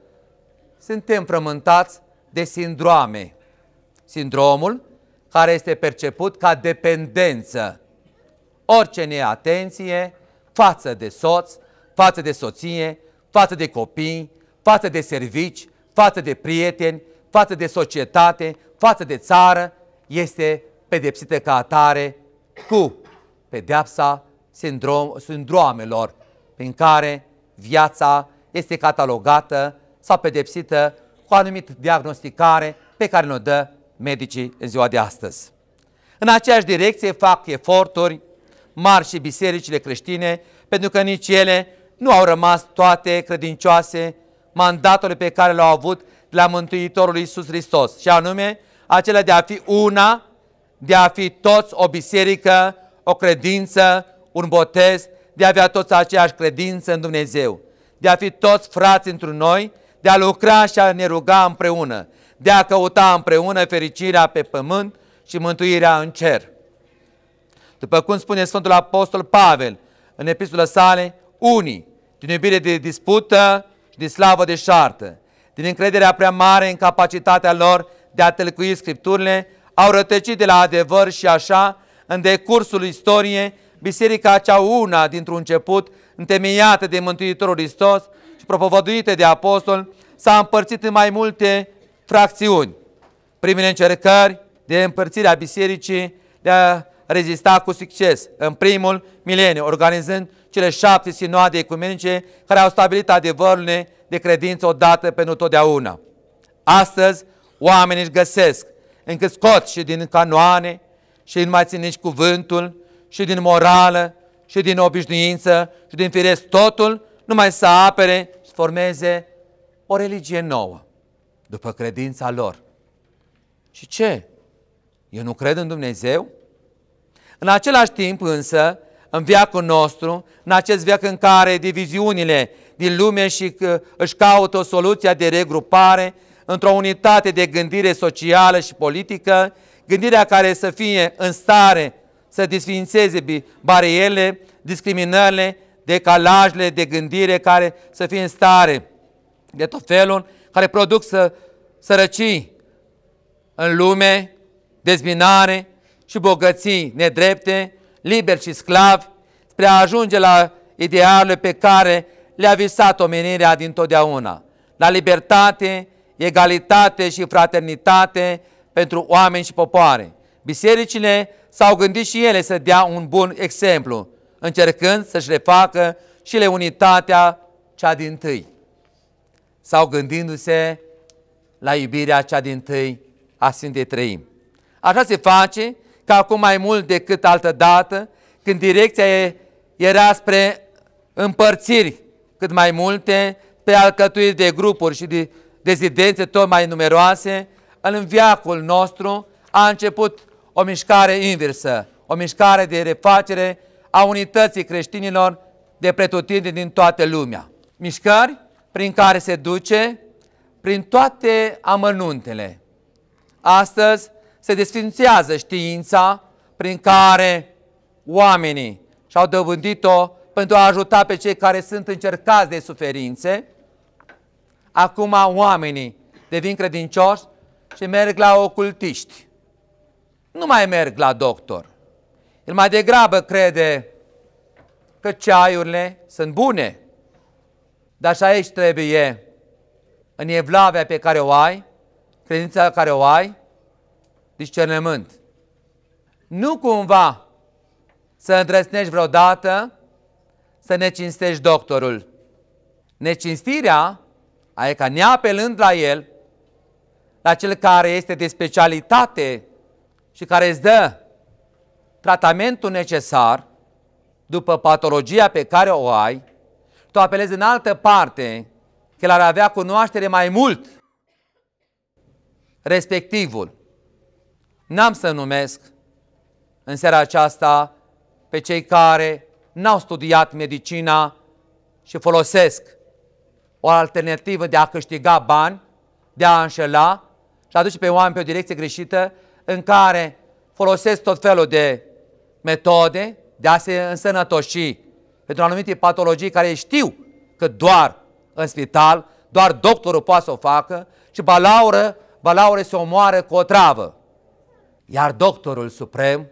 suntem frământați de sindroame. Sindromul care este perceput ca dependență. Orice neatenție față de soț, față de soție, față de copii, față de servici, față de prieteni, față de societate, față de țară, este pedepsită ca atare cu pedepsa sindrom, sindromelor prin care viața este catalogată sau pedepsită cu anumit diagnosticare pe care ne-o dă medicii în ziua de astăzi. În aceeași direcție fac eforturi mari și bisericile creștine, pentru că nici ele nu au rămas toate credincioase mandatului pe care l-au avut de la Mântuitorul Iisus Hristos, și anume acela de a fi una, de a fi toți o biserică, o credință, un botez, de a avea toți aceeași credință în Dumnezeu, de a fi toți frați într noi, de a lucra și a ne ruga împreună, de a căuta împreună fericirea pe pământ și mântuirea în cer. După cum spune Sfântul Apostol Pavel în epistola sale, unii, din iubire de dispută, și din slavă de șartă. Din încrederea prea mare în capacitatea lor de a tălcui scripturile, au rătăcit de la adevăr și așa, în decursul istoriei, biserica cea una dintr-un început, întemeiată de Mântuitorul Hristos și propovăduită de apostol, s-a împărțit în mai multe fracțiuni. Primele încercări de împărțire a bisericii de a rezista cu succes. În primul mileniu, organizând cele șapte sinoade ecumenice care au stabilit adevărul de credință odată pentru totdeauna. Astăzi, oamenii își găsesc încât scot și din canoane, și nu mai țin nici cuvântul, și din morală, și din obișnuință, și din firesc totul, numai să apere și formeze o religie nouă, după credința lor. Și ce? Eu nu cred în Dumnezeu? În același timp însă, în viacul nostru, în acest viac în care diviziunile din lume și uh, își caută o soluție de regrupare, într-o unitate de gândire socială și politică, gândirea care să fie în stare să disfințeze barierele, discriminările, decalajele de gândire care să fie în stare de tot felul, care produc să, sărăcii în lume, dezbinare și bogății nedrepte, liberi și sclavi, spre a ajunge la idealul pe care le-a visat omenirea dintotdeauna, la libertate, egalitate și fraternitate pentru oameni și popoare. Bisericile s-au gândit și ele să dea un bun exemplu, încercând să-și refacă și le unitatea cea din tâi, sau gândindu-se la iubirea cea din tâi a Sfintei Trăim. Așa se face ca acum mai mult decât altă dată, când direcția era spre împărțiri cât mai multe, pe alcătuiri de grupuri și de dezidențe tot mai numeroase, în viacul nostru a început o mișcare inversă, o mișcare de refacere a unității creștinilor de pretutinde din toată lumea. Mișcări prin care se duce prin toate amănuntele. Astăzi se desfințează știința prin care oamenii și-au dobândit-o pentru a ajuta pe cei care sunt încercați de suferințe. Acum oamenii devin credincioși și merg la ocultiști. Nu mai merg la doctor. El mai degrabă crede că ceaiurile sunt bune. Dar și aici trebuie în evlavea pe care o ai, credința pe care o ai, discernământ. Nu cumva să îndrăsnești vreodată să ne cinstești doctorul. Necinstirea, adică neapelând la el, la cel care este de specialitate și care îți dă tratamentul necesar după patologia pe care o ai, tu apelezi în altă parte că l-ar avea cunoaștere mai mult respectivul. N-am să numesc în seara aceasta pe cei care n-au studiat medicina și folosesc o alternativă de a câștiga bani, de a înșela și aduce pe oameni pe o direcție greșită în care folosesc tot felul de metode de a se însănătoși pentru anumite patologii care știu că doar în spital, doar doctorul poate să o facă și balaură, balaură se omoară cu o travă. Iar doctorul suprem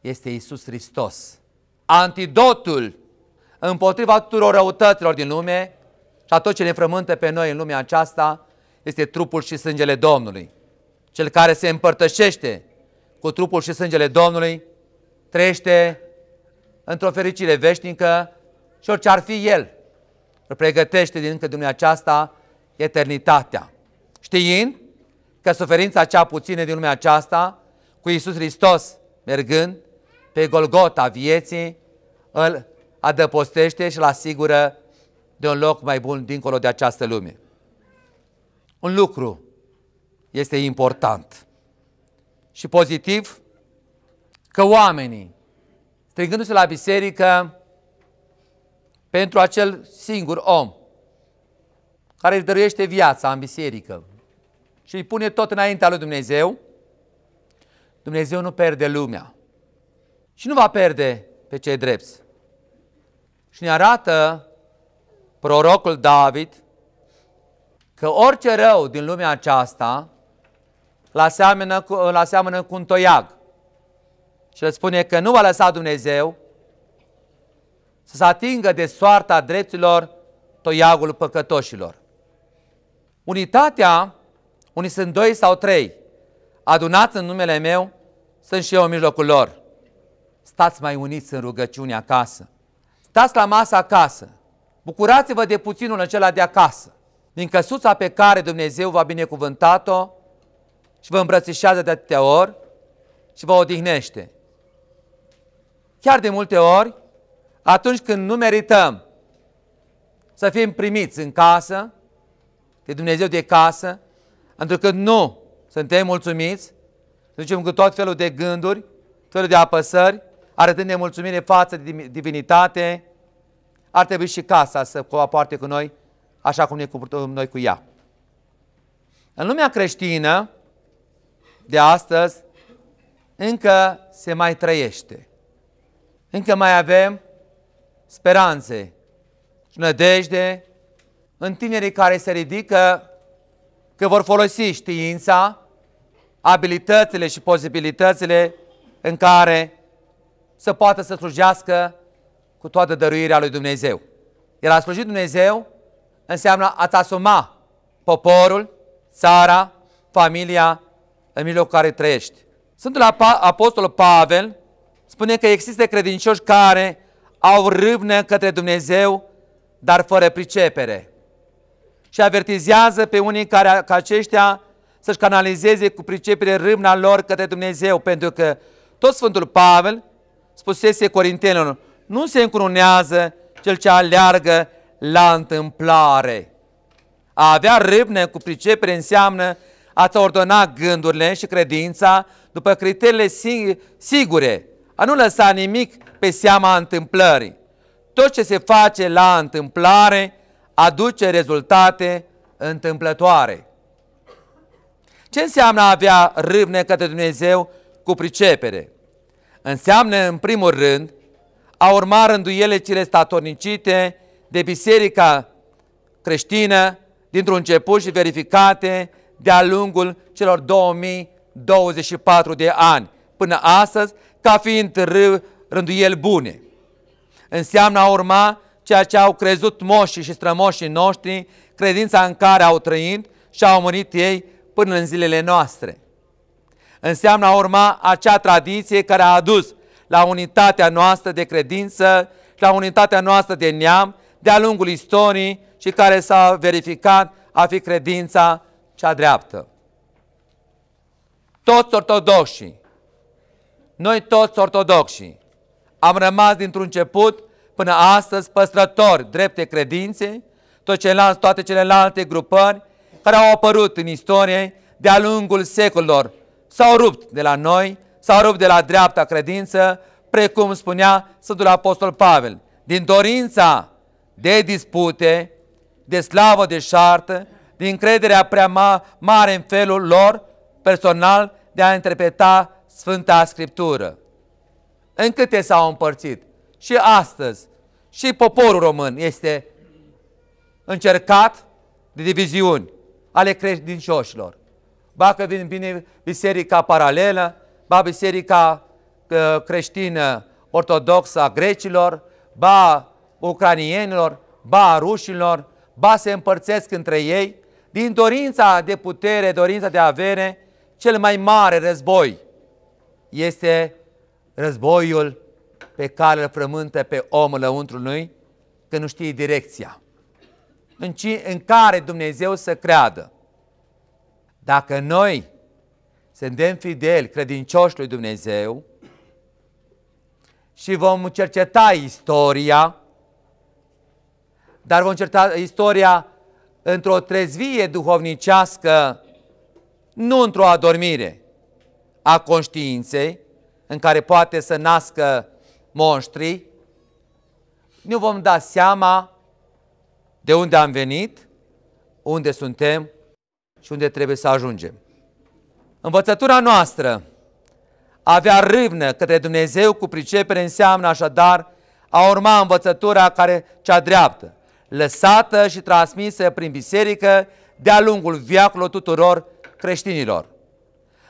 este Isus Hristos. Antidotul împotriva tuturor răutăților din lume și a tot ce ne frământă pe noi în lumea aceasta este trupul și sângele Domnului. Cel care se împărtășește cu trupul și sângele Domnului trăiește într-o fericire veșnică și orice ar fi el îl pregătește din încă lumea aceasta eternitatea. Știind că suferința cea puțină din lumea aceasta cu Iisus Hristos, mergând pe Golgota vieții, îl adăpostește și îl asigură de un loc mai bun dincolo de această lume. Un lucru este important și pozitiv că oamenii, strigându-se la biserică pentru acel singur om care își dăruiește viața în biserică și îi pune tot înaintea lui Dumnezeu, Dumnezeu nu pierde lumea și nu va pierde pe cei drepți. Și ne arată prorocul David că orice rău din lumea aceasta la seamănă cu, la seamănă cu un toiag. Și le spune că nu va lăsa Dumnezeu să se atingă de soarta dreptilor toiagul păcătoșilor. Unitatea, unii sunt doi sau trei, adunați în numele meu, sunt și eu în mijlocul lor. Stați mai uniți în rugăciune acasă. Stați la masă acasă. Bucurați-vă de puținul acela de acasă, din căsuța pe care Dumnezeu v-a binecuvântat-o și vă îmbrățișează de atâtea ori și vă odihnește. Chiar de multe ori, atunci când nu merităm să fim primiți în casă, de Dumnezeu de casă, pentru că nu suntem mulțumiți, zicem cu tot felul de gânduri, tot felul de apăsări, arătând nemulțumire față de divinitate, ar trebui și casa să coapoarte cu noi așa cum ne comportăm noi cu ea. În lumea creștină de astăzi încă se mai trăiește. Încă mai avem speranțe și nădejde în tinerii care se ridică că vor folosi știința abilitățile și posibilitățile în care să poată să slujească cu toată dăruirea lui Dumnezeu. El a slujit Dumnezeu înseamnă a-ți asuma poporul, țara, familia în mijlocul care trăiești. Sfântul Apostol Pavel spune că există credincioși care au râvnă către Dumnezeu, dar fără pricepere. Și avertizează pe unii care, că aceștia să-și canalizeze cu pricepere râmna lor către Dumnezeu, pentru că tot Sfântul Pavel spusese corintenilor, nu se încurunează cel ce aleargă la întâmplare. A avea râmne cu pricepere înseamnă a-ți ordona gândurile și credința după criteriile sigure, a nu lăsa nimic pe seama întâmplării. Tot ce se face la întâmplare aduce rezultate întâmplătoare. Ce înseamnă a avea râvne către Dumnezeu cu pricepere? Înseamnă, în primul rând, a urma rânduiele cele statornicite de biserica creștină dintr-un început și verificate de-a lungul celor 2024 de ani până astăzi ca fiind râ, rânduieli bune. Înseamnă a urma ceea ce au crezut moșii și strămoșii noștri, credința în care au trăit și au mărit ei până în zilele noastre. Înseamnă a urma acea tradiție care a adus la unitatea noastră de credință și la unitatea noastră de neam de-a lungul istoriei și care s-a verificat a fi credința cea dreaptă. Toți ortodoxii, noi toți ortodoxii, am rămas dintr-un început până astăzi păstrători drepte credințe, toți ceilalți, toate celelalte grupări care au apărut în istorie de-a lungul secolilor s-au rupt de la noi, s-au rupt de la dreapta credință, precum spunea Sfântul Apostol Pavel, din dorința de dispute, de slavă de șartă, din crederea prea ma mare în felul lor personal de a interpreta Sfânta Scriptură. În câte s-au împărțit? Și astăzi, și poporul român este încercat de diviziuni ale credincioșilor. Ba că bine biserica paralelă, ba biserica ă, creștină ortodoxă a grecilor, ba ucranienilor, ba rușilor, ba se împărțesc între ei, din dorința de putere, dorința de avere, cel mai mare război este războiul pe care îl frământă pe omul lui când nu știe direcția în, ci, în care Dumnezeu să creadă. Dacă noi suntem fideli, credincioși lui Dumnezeu și vom cerceta istoria, dar vom cerceta istoria într-o trezvie duhovnicească, nu într-o adormire a conștiinței, în care poate să nască monștri, nu vom da seama de unde am venit, unde suntem și unde trebuie să ajungem. Învățătura noastră avea râvnă către Dumnezeu cu pricepere înseamnă așadar a urma învățătura care cea dreaptă, lăsată și transmisă prin biserică de-a lungul viacului tuturor creștinilor.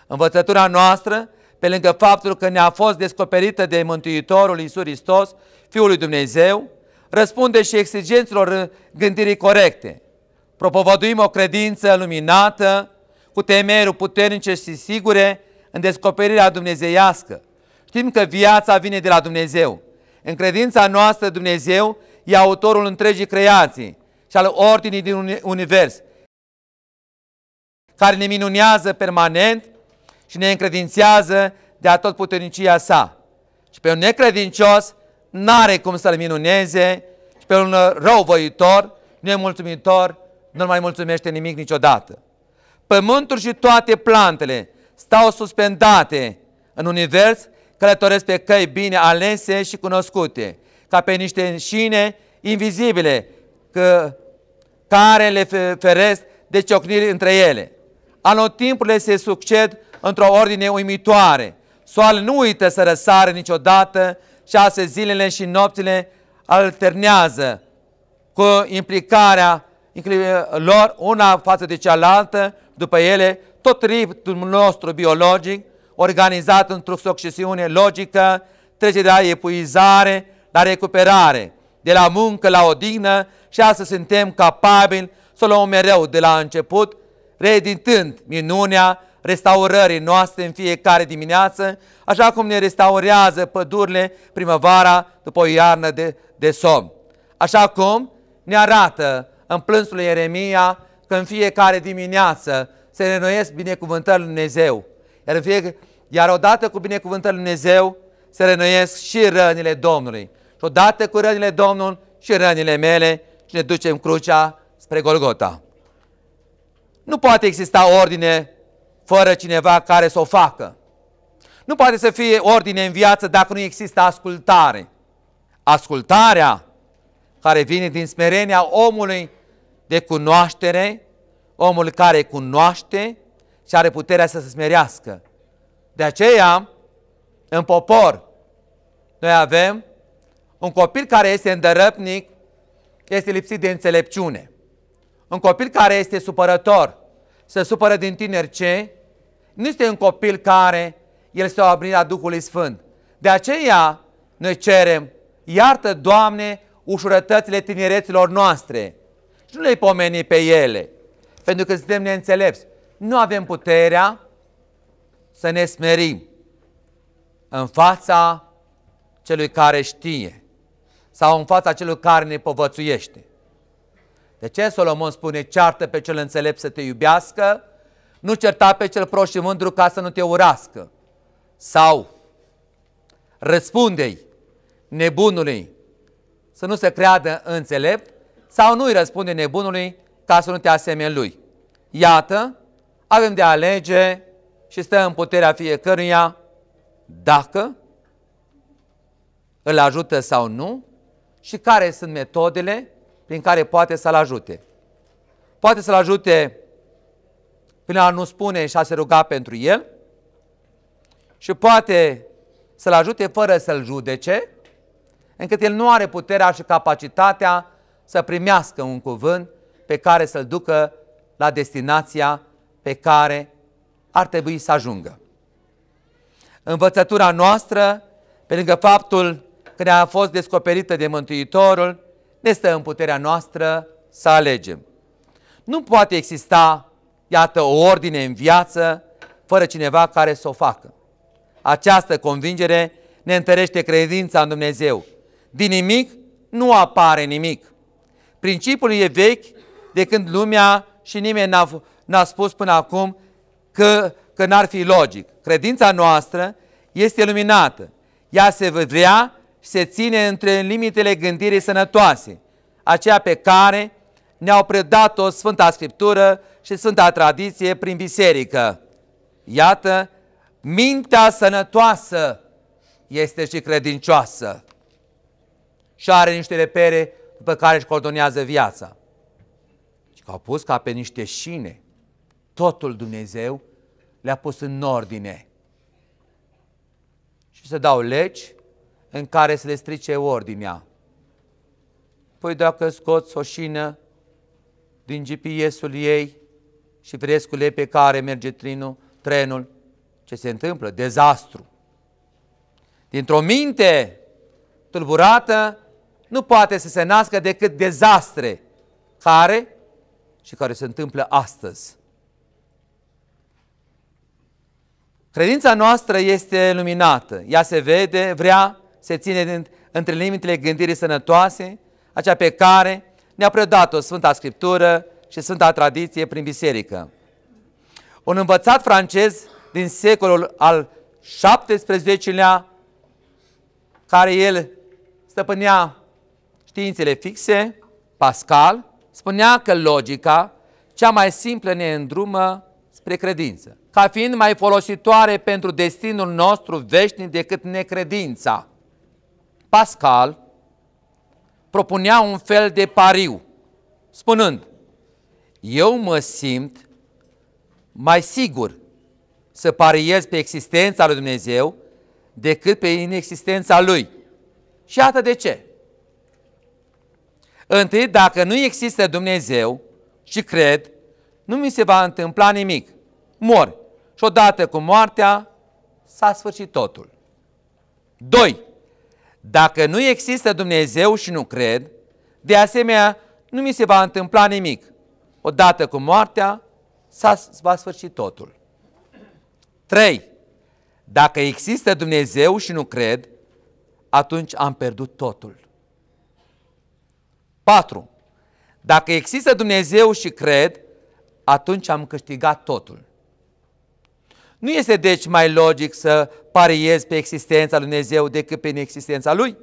Învățătura noastră, pe lângă faptul că ne-a fost descoperită de Mântuitorul Iisus Hristos, Fiul lui Dumnezeu, răspunde și exigențelor gândirii corecte. Propovăduim o credință luminată, cu temeri puternice și sigure, în descoperirea dumnezeiască. Știm că viața vine de la Dumnezeu. În credința noastră Dumnezeu e autorul întregii creații și al ordinii din univers, care ne minunează permanent și ne încredințează de atotputernicia sa. Și pe un necredincios n-are cum să-l minuneze și pe un răuvăitor, nemulțumitor, nu nu mai mulțumește nimic niciodată. Pământul și toate plantele stau suspendate în univers, călătoresc pe căi bine alese și cunoscute, ca pe niște înșine invizibile, că, care le feresc de ciocniri între ele. Anotimpurile se succed într-o ordine uimitoare. Soarele nu uită să răsare niciodată șase zilele și nopțile alternează cu implicarea eh, lor una față de cealaltă, după ele, tot ritmul nostru biologic, organizat într-o succesiune logică, trece de la epuizare la recuperare, de la muncă la odihnă și astăzi suntem capabili să luăm mereu de la început, reeditând minunea restaurării noastre în fiecare dimineață, așa cum ne restaurează pădurile primăvara după o iarnă de, de somn. Așa cum ne arată în plânsul Ieremia că în fiecare dimineață se renoiesc binecuvântările Lui Dumnezeu. Iar, în fie, iar odată cu binecuvântările Lui Dumnezeu se renoiesc și rănile Domnului. Și odată cu rănile Domnului și rănile mele și ne ducem crucea spre Golgota. Nu poate exista ordine fără cineva care să o facă. Nu poate să fie ordine în viață dacă nu există ascultare. Ascultarea care vine din smerenia omului de cunoaștere, omul care cunoaște și are puterea să se smerească. De aceea, în popor, noi avem un copil care este îndărăpnic, este lipsit de înțelepciune. Un copil care este supărător, se supără din tineri ce? Nu este un copil care el este o abrinire a Duhului Sfânt. De aceea noi cerem, iartă, Doamne, ușurătățile tinereților noastre și nu le pomeni pe ele, pentru că suntem neînțelepți. Nu avem puterea să ne smerim în fața celui care știe sau în fața celui care ne povățuiește. De ce Solomon spune ceartă pe cel înțelept să te iubească nu certa pe cel proș și mândru ca să nu te urască. Sau răspunde-i nebunului să nu se creadă înțelept sau nu-i răspunde nebunului ca să nu te asemeni lui. Iată, avem de alege și stă în puterea fiecăruia dacă îl ajută sau nu și care sunt metodele prin care poate să-l ajute. Poate să-l ajute Până nu spune și a se ruga pentru el și poate să-l ajute fără să-l judece, încât el nu are puterea și capacitatea să primească un cuvânt pe care să-l ducă la destinația pe care ar trebui să ajungă. Învățătura noastră, pe lângă faptul că ne-a fost descoperită de Mântuitorul, ne stă în puterea noastră să alegem. Nu poate exista Iată o ordine în viață, fără cineva care să o facă. Această convingere ne întărește credința în Dumnezeu. Din nimic nu apare nimic. Principiul e vechi de când lumea și nimeni n-a, spus până acum că, că n-ar fi logic. Credința noastră este luminată. Ea se vrea și se ține între limitele gândirii sănătoase, aceea pe care ne-au predat-o Sfânta Scriptură și Sfânta Tradiție prin biserică. Iată, mintea sănătoasă este și credincioasă și are niște repere după care își coordonează viața. Și că au pus ca pe niște șine. Totul Dumnezeu le-a pus în ordine. Și se dau legi în care se le strice ordinea. Păi dacă scoți o șină din GPS-ul ei, și frescule pe care merge trinul, trenul, ce se întâmplă? Dezastru. Dintr-o minte tulburată nu poate să se nască decât dezastre care și care se întâmplă astăzi. Credința noastră este luminată, ea se vede, vrea, se ține între limitele gândirii sănătoase, acea pe care ne-a predat-o Sfânta Scriptură și sunt a tradiție prin biserică. Un învățat francez din secolul al XVII-lea, care el stăpânea științele fixe, Pascal, spunea că logica cea mai simplă ne îndrumă spre credință, ca fiind mai folositoare pentru destinul nostru veșnic decât necredința. Pascal propunea un fel de pariu, spunând, eu mă simt mai sigur să pariez pe existența lui Dumnezeu decât pe inexistența lui. Și atât de ce? Întâi, dacă nu există Dumnezeu și cred, nu mi se va întâmpla nimic. Mor. Și odată cu moartea, s-a sfârșit totul. 2. Dacă nu există Dumnezeu și nu cred, de asemenea, nu mi se va întâmpla nimic odată cu moartea, s-a, va sfârși totul. 3. Dacă există Dumnezeu și nu cred, atunci am pierdut totul. 4. Dacă există Dumnezeu și cred, atunci am câștigat totul. Nu este deci mai logic să pariez pe existența lui Dumnezeu decât pe inexistența Lui?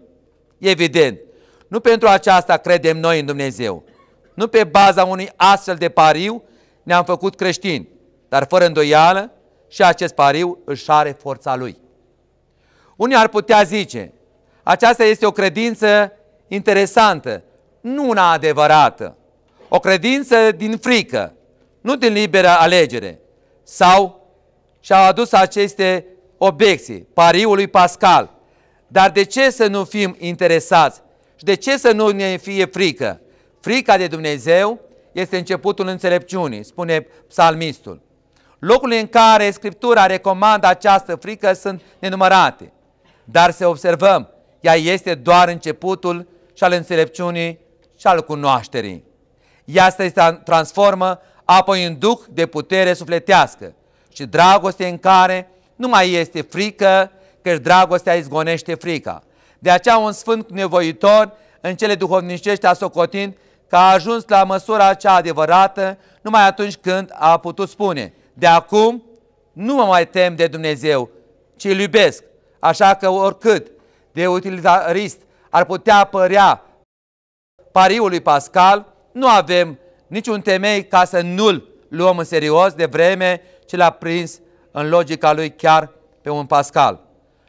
Evident. Nu pentru aceasta credem noi în Dumnezeu, nu pe baza unui astfel de pariu ne-am făcut creștini, dar fără îndoială și acest pariu își are forța lui. Unii ar putea zice, aceasta este o credință interesantă, nu una adevărată, o credință din frică, nu din liberă alegere. Sau și-au adus aceste obiecții, pariul lui Pascal. Dar de ce să nu fim interesați și de ce să nu ne fie frică? Frica de Dumnezeu este începutul înțelepciunii, spune psalmistul. Locurile în care Scriptura recomandă această frică sunt nenumărate, dar să observăm, ea este doar începutul și al înțelepciunii și al cunoașterii. Ea se transformă apoi în duc de putere sufletească și dragoste în care nu mai este frică, căci dragostea izgonește frica. De aceea un sfânt nevoitor în cele duhovnicești a socotind că a ajuns la măsura cea adevărată numai atunci când a putut spune de acum nu mă mai tem de Dumnezeu, ci îl iubesc. Așa că oricât de utilitarist ar putea părea pariul lui Pascal, nu avem niciun temei ca să nu-l luăm în serios de vreme ce l-a prins în logica lui chiar pe un Pascal.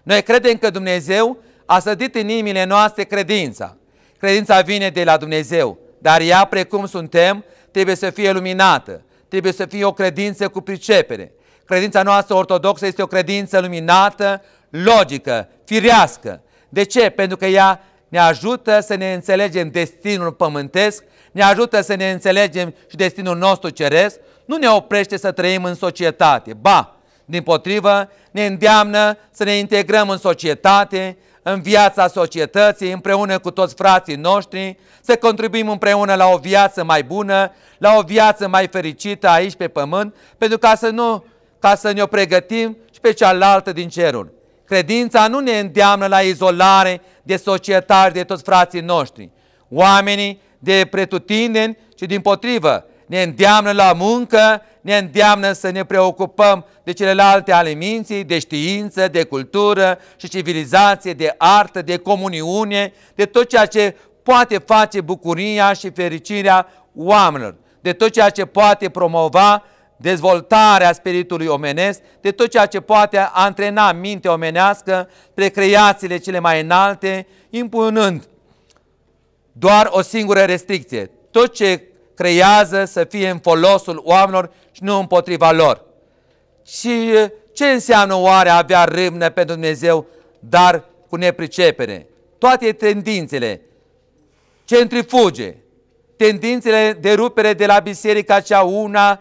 Noi credem că Dumnezeu a sădit în inimile noastre credința. Credința vine de la Dumnezeu. Dar ea, precum suntem, trebuie să fie luminată, trebuie să fie o credință cu pricepere. Credința noastră ortodoxă este o credință luminată, logică, firească. De ce? Pentru că ea ne ajută să ne înțelegem destinul pământesc, ne ajută să ne înțelegem și destinul nostru ceresc, nu ne oprește să trăim în societate. Ba, din potrivă, ne îndeamnă să ne integrăm în societate, în viața societății, împreună cu toți frații noștri, să contribuim împreună la o viață mai bună, la o viață mai fericită aici pe pământ, pentru ca să, nu, ca să ne-o pregătim și pe cealaltă din cerul. Credința nu ne îndeamnă la izolare de societate de toți frații noștri, oamenii de pretutindeni, ci din potrivă ne îndeamnă la muncă, ne îndeamnă să ne preocupăm de celelalte ale minții, de știință, de cultură și civilizație, de artă, de comuniune, de tot ceea ce poate face bucuria și fericirea oamenilor, de tot ceea ce poate promova dezvoltarea spiritului omenesc, de tot ceea ce poate antrena mintea omenească spre creațiile cele mai înalte, impunând doar o singură restricție. Tot ce creează să fie în folosul oamenilor și nu împotriva lor. Și uh, ce înseamnă oare avea râmnă pentru Dumnezeu, dar cu nepricepere? Toate tendințele, centrifuge, tendințele de rupere de la biserica cea una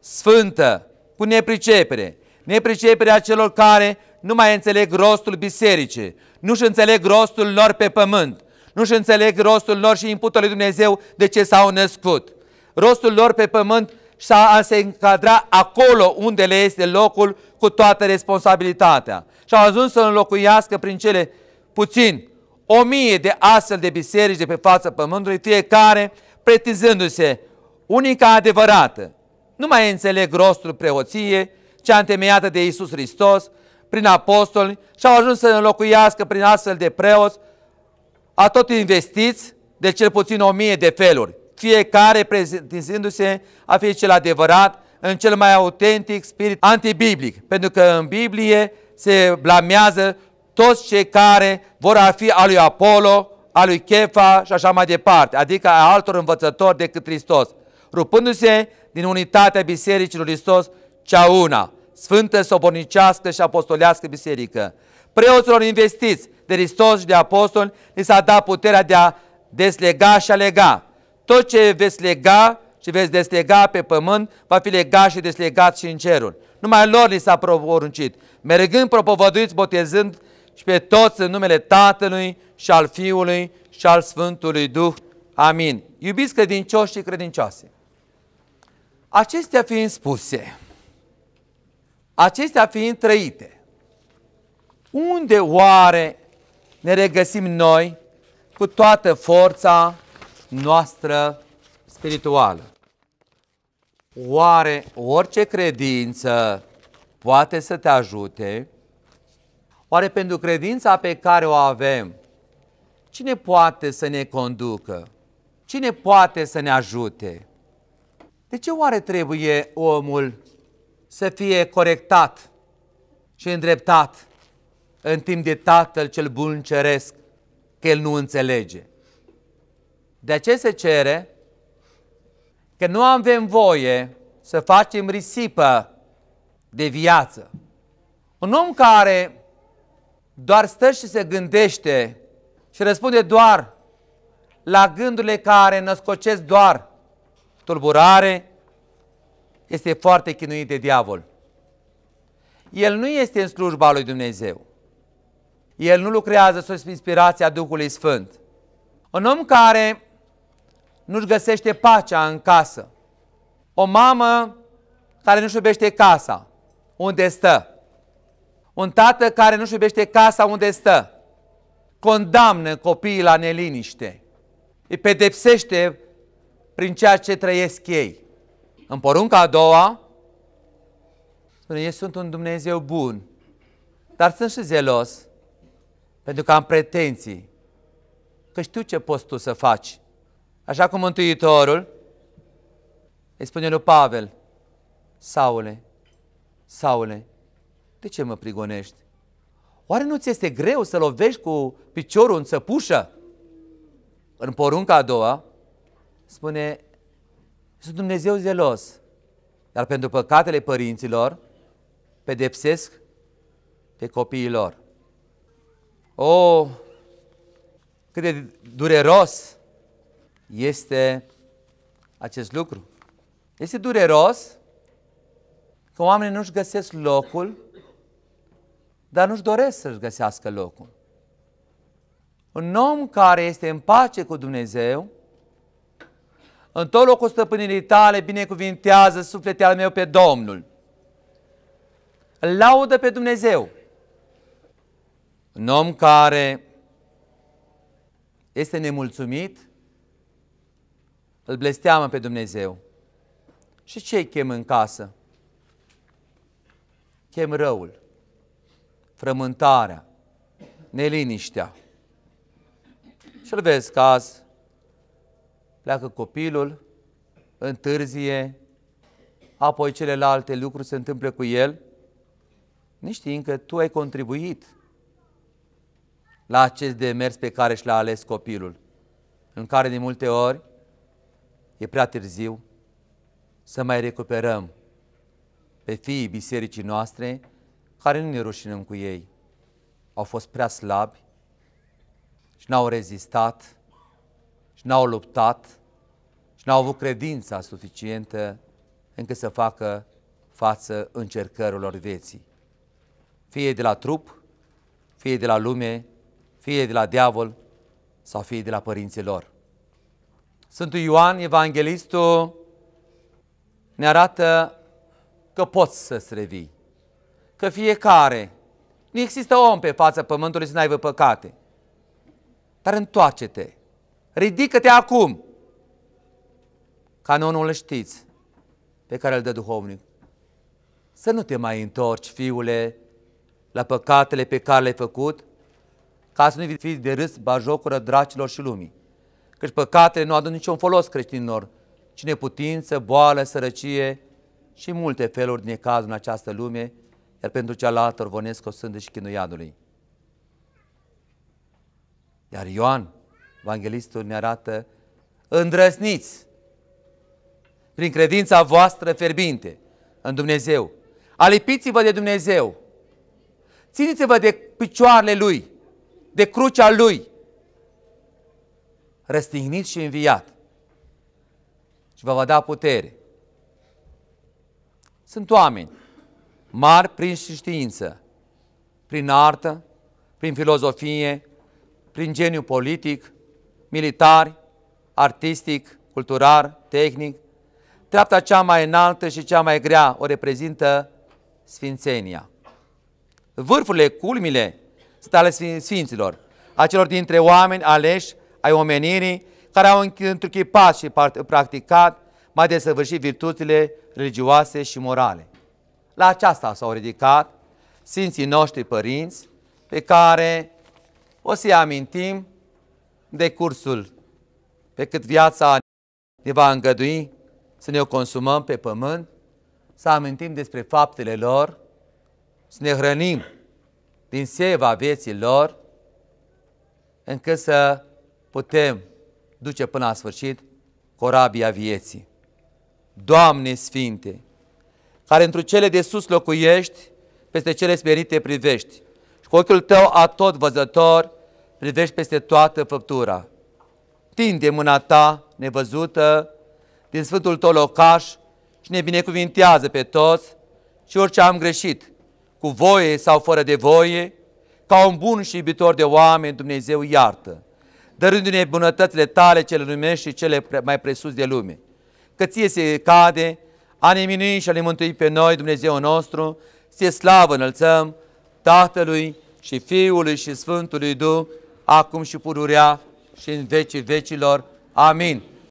sfântă, cu nepricepere. Nepriceperea celor care nu mai înțeleg rostul bisericii, nu-și înțeleg rostul lor pe pământ, nu-și înțeleg rostul lor și imputul lui Dumnezeu de ce s-au născut. Rostul lor pe pământ și a se încadra acolo unde le este locul cu toată responsabilitatea. Și au ajuns să înlocuiască prin cele puțin o mie de astfel de biserici de pe fața pământului, fiecare pretizându-se unica adevărată. Nu mai înțeleg rostul preoției, cea întemeiată de Iisus Hristos, prin apostoli și au ajuns să înlocuiască prin astfel de preoți a tot investiți de cel puțin o mie de feluri, fiecare prezentându-se a fi cel adevărat în cel mai autentic spirit antibiblic, pentru că în Biblie se blamează toți cei care vor a fi al lui Apollo, al lui Chefa și așa mai departe, adică a altor învățători decât Hristos, rupându-se din unitatea Bisericii lui Hristos cea una, Sfântă, Sobornicească și Apostolească Biserică preoților investiți de Hristos și de apostoli, ni s-a dat puterea de a deslega și a lega. Tot ce veți lega și veți deslega pe pământ, va fi legat și deslegat și în cerul. Numai lor li s-a poruncit, mergând propovăduiți, botezând și pe toți în numele Tatălui și al Fiului și al Sfântului Duh. Amin. Iubiți credincioși și credincioase, acestea fiind spuse, acestea fiind trăite, unde oare ne regăsim noi cu toată forța noastră spirituală? Oare orice credință poate să te ajute? Oare pentru credința pe care o avem, cine poate să ne conducă? Cine poate să ne ajute? De ce oare trebuie omul să fie corectat și îndreptat în timp de Tatăl cel bun ceresc, că el nu înțelege. De aceea se cere că nu avem voie să facem risipă de viață. Un om care doar stă și se gândește și răspunde doar la gândurile care născocesc doar tulburare, este foarte chinuit de diavol. El nu este în slujba lui Dumnezeu. El nu lucrează sub inspirația Duhului Sfânt. Un om care nu-și găsește pacea în casă, o mamă care nu-și iubește casa unde stă, un tată care nu-și iubește casa unde stă, condamnă copiii la neliniște, îi pedepsește prin ceea ce trăiesc ei. În porunca a doua, spune, eu sunt un Dumnezeu bun, dar sunt și zelos pentru că am pretenții, că știu ce poți tu să faci. Așa cum Mântuitorul îi spune lui Pavel, Saule, Saule, de ce mă prigonești? Oare nu ți este greu să lovești cu piciorul în țăpușă? În porunca a doua spune, sunt Dumnezeu zelos, dar pentru păcatele părinților pedepsesc pe copiii lor. O, oh, cât de dureros este acest lucru. Este dureros că oamenii nu-și găsesc locul, dar nu-și doresc să-și găsească locul. Un om care este în pace cu Dumnezeu, în tot locul stăpânirii tale binecuvintează sufletul meu pe Domnul. Îl laudă pe Dumnezeu. Un om care este nemulțumit, îl blesteamă pe Dumnezeu. Și ce chem în casă? Chem răul, frământarea, neliniștea. Și îl vezi că azi pleacă copilul, întârzie, apoi celelalte lucruri se întâmplă cu el, nu știind că tu ai contribuit la acest demers pe care și l-a ales copilul, în care de multe ori e prea târziu să mai recuperăm pe fiii bisericii noastre care nu ne rușinăm cu ei. Au fost prea slabi și n-au rezistat și n-au luptat și n-au avut credința suficientă încât să facă față încercărilor vieții. Fie de la trup, fie de la lume, fie de la diavol sau fie de la părinții lor. Sfântul Ioan, evanghelistul, ne arată că poți să-ți revii, că fiecare, nu există om pe fața pământului să n-aibă păcate, dar întoarce-te, ridică-te acum, canonul știți, pe care îl dă duhovnic. Să nu te mai întorci, fiule, la păcatele pe care le-ai făcut, ca să nu fiți de râs bajocură dracilor și lumii. Căci păcatele nu aduc niciun folos creștinilor, ci neputință, boală, sărăcie și multe feluri din cazul în această lume, iar pentru cealaltă orvonesc o sânde și chinuiadului. Iar Ioan, Evanghelistul, ne arată îndrăsniți prin credința voastră ferbinte în Dumnezeu. Alipiți-vă de Dumnezeu. Țineți-vă de picioarele Lui de crucea lui, răstignit și înviat și vă va da putere. Sunt oameni mari prin știință, prin artă, prin filozofie, prin geniu politic, militar, artistic, cultural, tehnic. Treapta cea mai înaltă și cea mai grea o reprezintă sfințenia. Vârfurile, culmile sunt ale Sfinților, acelor dintre oameni aleși ai omenirii, care au întruchipat și practicat mai desăvârșit virtuțile religioase și morale. La aceasta s-au ridicat Sfinții noștri părinți, pe care o să-i amintim de cursul pe cât viața ne va îngădui să ne o consumăm pe pământ, să amintim despre faptele lor, să ne hrănim din seva vieții lor, încât să putem duce până la sfârșit corabia vieții. Doamne Sfinte, care într cele de sus locuiești, peste cele smerite privești și cu ochiul tău atot văzător privești peste toată făptura. Tinde mâna ta nevăzută din sfântul tău locaș și ne binecuvintează pe toți și orice am greșit, cu voie sau fără de voie, ca un bun și iubitor de oameni, Dumnezeu iartă, dărându-ne bunătățile tale cele numești și cele mai presus de lume. Că ție se cade, a ne minui și a ne mântui pe noi, Dumnezeu nostru, se slavă înălțăm, Tatălui și Fiului și Sfântului Duh, acum și pururea și în vecii vecilor. Amin.